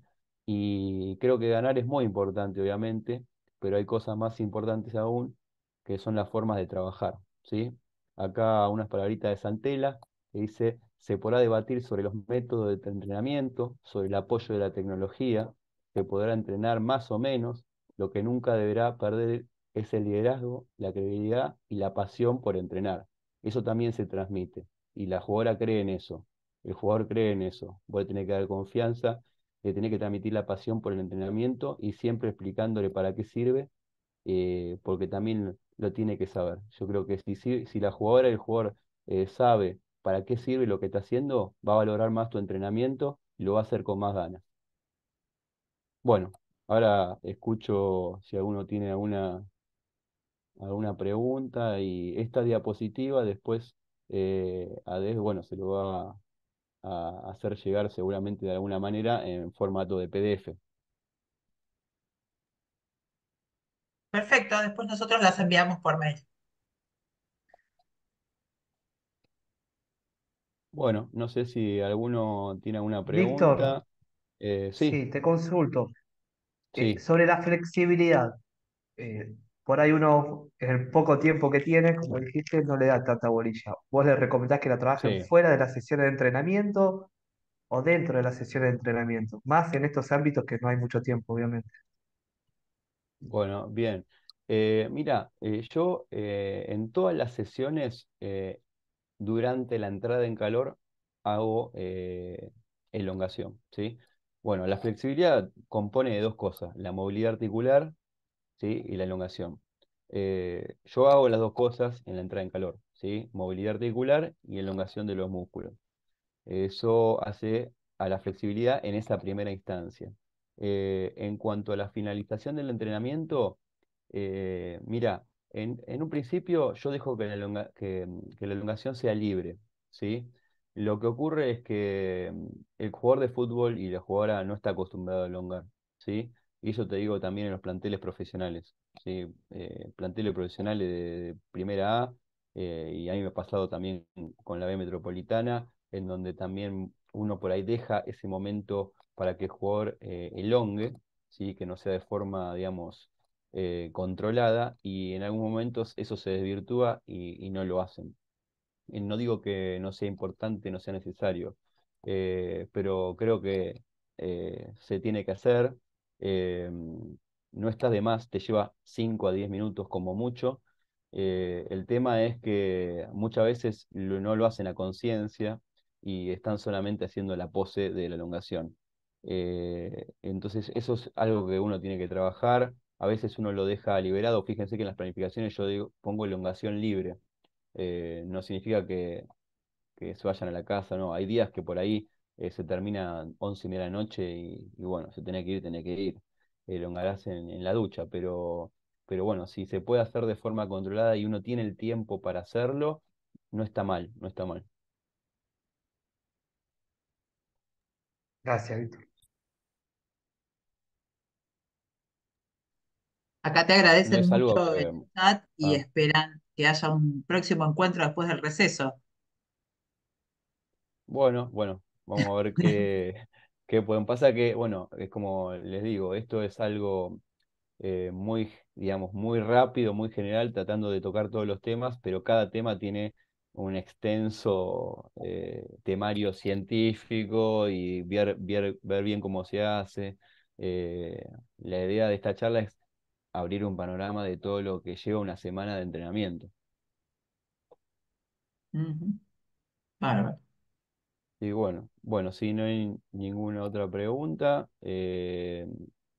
Y creo que ganar es muy importante, obviamente, pero hay cosas más importantes aún, que son las formas de trabajar. ¿sí? Acá unas palabritas de Santela, que dice, se podrá debatir sobre los métodos de entrenamiento, sobre el apoyo de la tecnología, se podrá entrenar más o menos, lo que nunca deberá perder es el liderazgo, la credibilidad y la pasión por entrenar. Eso también se transmite y la jugadora cree en eso, el jugador cree en eso, voy a tener que dar confianza le tenés que transmitir la pasión por el entrenamiento y siempre explicándole para qué sirve, eh, porque también lo tiene que saber. Yo creo que si, si, la jugadora, el jugador eh, sabe para qué sirve lo que está haciendo, va a valorar más tu entrenamiento y lo va a hacer con más ganas. Bueno, ahora escucho si alguno tiene alguna, alguna pregunta y esta diapositiva después eh, a des bueno, se lo va a a hacer llegar seguramente de alguna manera en formato de PDF. Perfecto, después nosotros las enviamos por mail. Bueno, no sé si alguno tiene alguna pregunta. Eh, sí. te consulto. Eh, sobre la flexibilidad, eh, por ahí uno, en el poco tiempo que tiene, como dijiste, no le da tanta bolilla. ¿Vos le recomendás que la trabajen fuera de las sesiones de entrenamiento o dentro de las sesiones de entrenamiento? Más en estos ámbitos que no hay mucho tiempo, obviamente. Bueno, bien. Eh, mira, eh, yo eh, en todas las sesiones, durante la entrada en calor, hago elongación, ¿sí? Bueno, la flexibilidad compone de dos cosas, la movilidad articular ¿sí? y la elongación. Eh, yo hago las dos cosas en la entrada en calor, ¿sí? movilidad articular y elongación de los músculos. Eso hace a la flexibilidad en esa primera instancia. Eh, en cuanto a la finalización del entrenamiento, eh, mira, en, un principio yo dejo que la, elongación sea libre, ¿sí? Lo que ocurre es que mm, el jugador de fútbol y la jugadora no está acostumbrado a elongar, ¿sí? Y eso te digo también en los planteles profesionales, eh, planteles profesionales de, primera A, eh, y a mí me ha pasado también con la B metropolitana, en donde también uno por ahí deja ese momento para que el jugador eh, elongue, ¿sí? que no sea de forma, digamos, controlada, y en algún momento eso se desvirtúa y, no lo hacen. No digo que no sea importante, no sea necesario, pero creo que se tiene que hacer, eh, no está de más, te lleva 5 a 10 minutos como mucho. Eh, el tema es que muchas veces no lo hacen a conciencia y están solamente haciendo la pose de la elongación. Eh, entonces eso es algo que uno tiene que trabajar. A veces uno lo deja liberado. Fíjense que en las planificaciones yo pongo elongación libre. no significa que, que se vayan a la casa, no. Hay días que por ahí eh, se termina 11 de la noche y, bueno, se tenía que ir, tenía que ir. Eh, lo engarás en, la ducha, pero, pero bueno, si se puede hacer de forma controlada y uno tiene el tiempo para hacerlo, no está mal, no está mal. Gracias, Víctor. Acá te agradecen mucho el chat y ah. esperan que haya un próximo encuentro después del receso. Bueno, bueno, Vamos a ver qué, qué pueden pasar. Que, bueno, es como les digo, esto es algo eh, muy, digamos, muy rápido, muy general, tratando de tocar todos los temas, pero cada tema tiene un extenso eh, temario científico y ver, bien cómo se hace. Eh, la idea de esta charla es abrir un panorama de todo lo que lleva una semana de entrenamiento. Uh y bueno, bueno, si no hay ninguna otra pregunta, eh,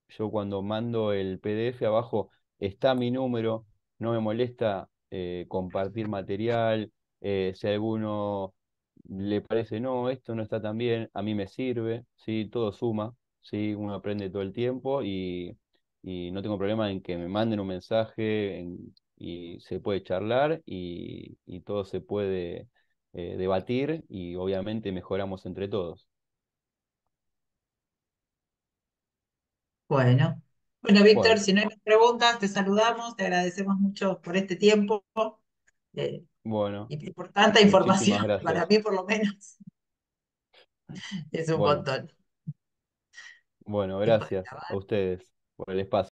yo cuando mando el PDF abajo está mi número, no me molesta eh, compartir material, eh, si a alguno le parece, no, esto no está tan bien, a mí me sirve, ¿sí? todo suma, ¿sí? uno aprende todo el tiempo y, no tengo problema en que me manden un mensaje y se puede charlar y, y todo se puede eh, debatir y obviamente mejoramos entre todos. Bueno, bueno, Víctor, si no hay más preguntas, te saludamos, te agradecemos mucho por este tiempo. Eh, bueno. Y por tanta información, para mí por lo menos. Es un montón. Bueno, gracias a ustedes por el espacio.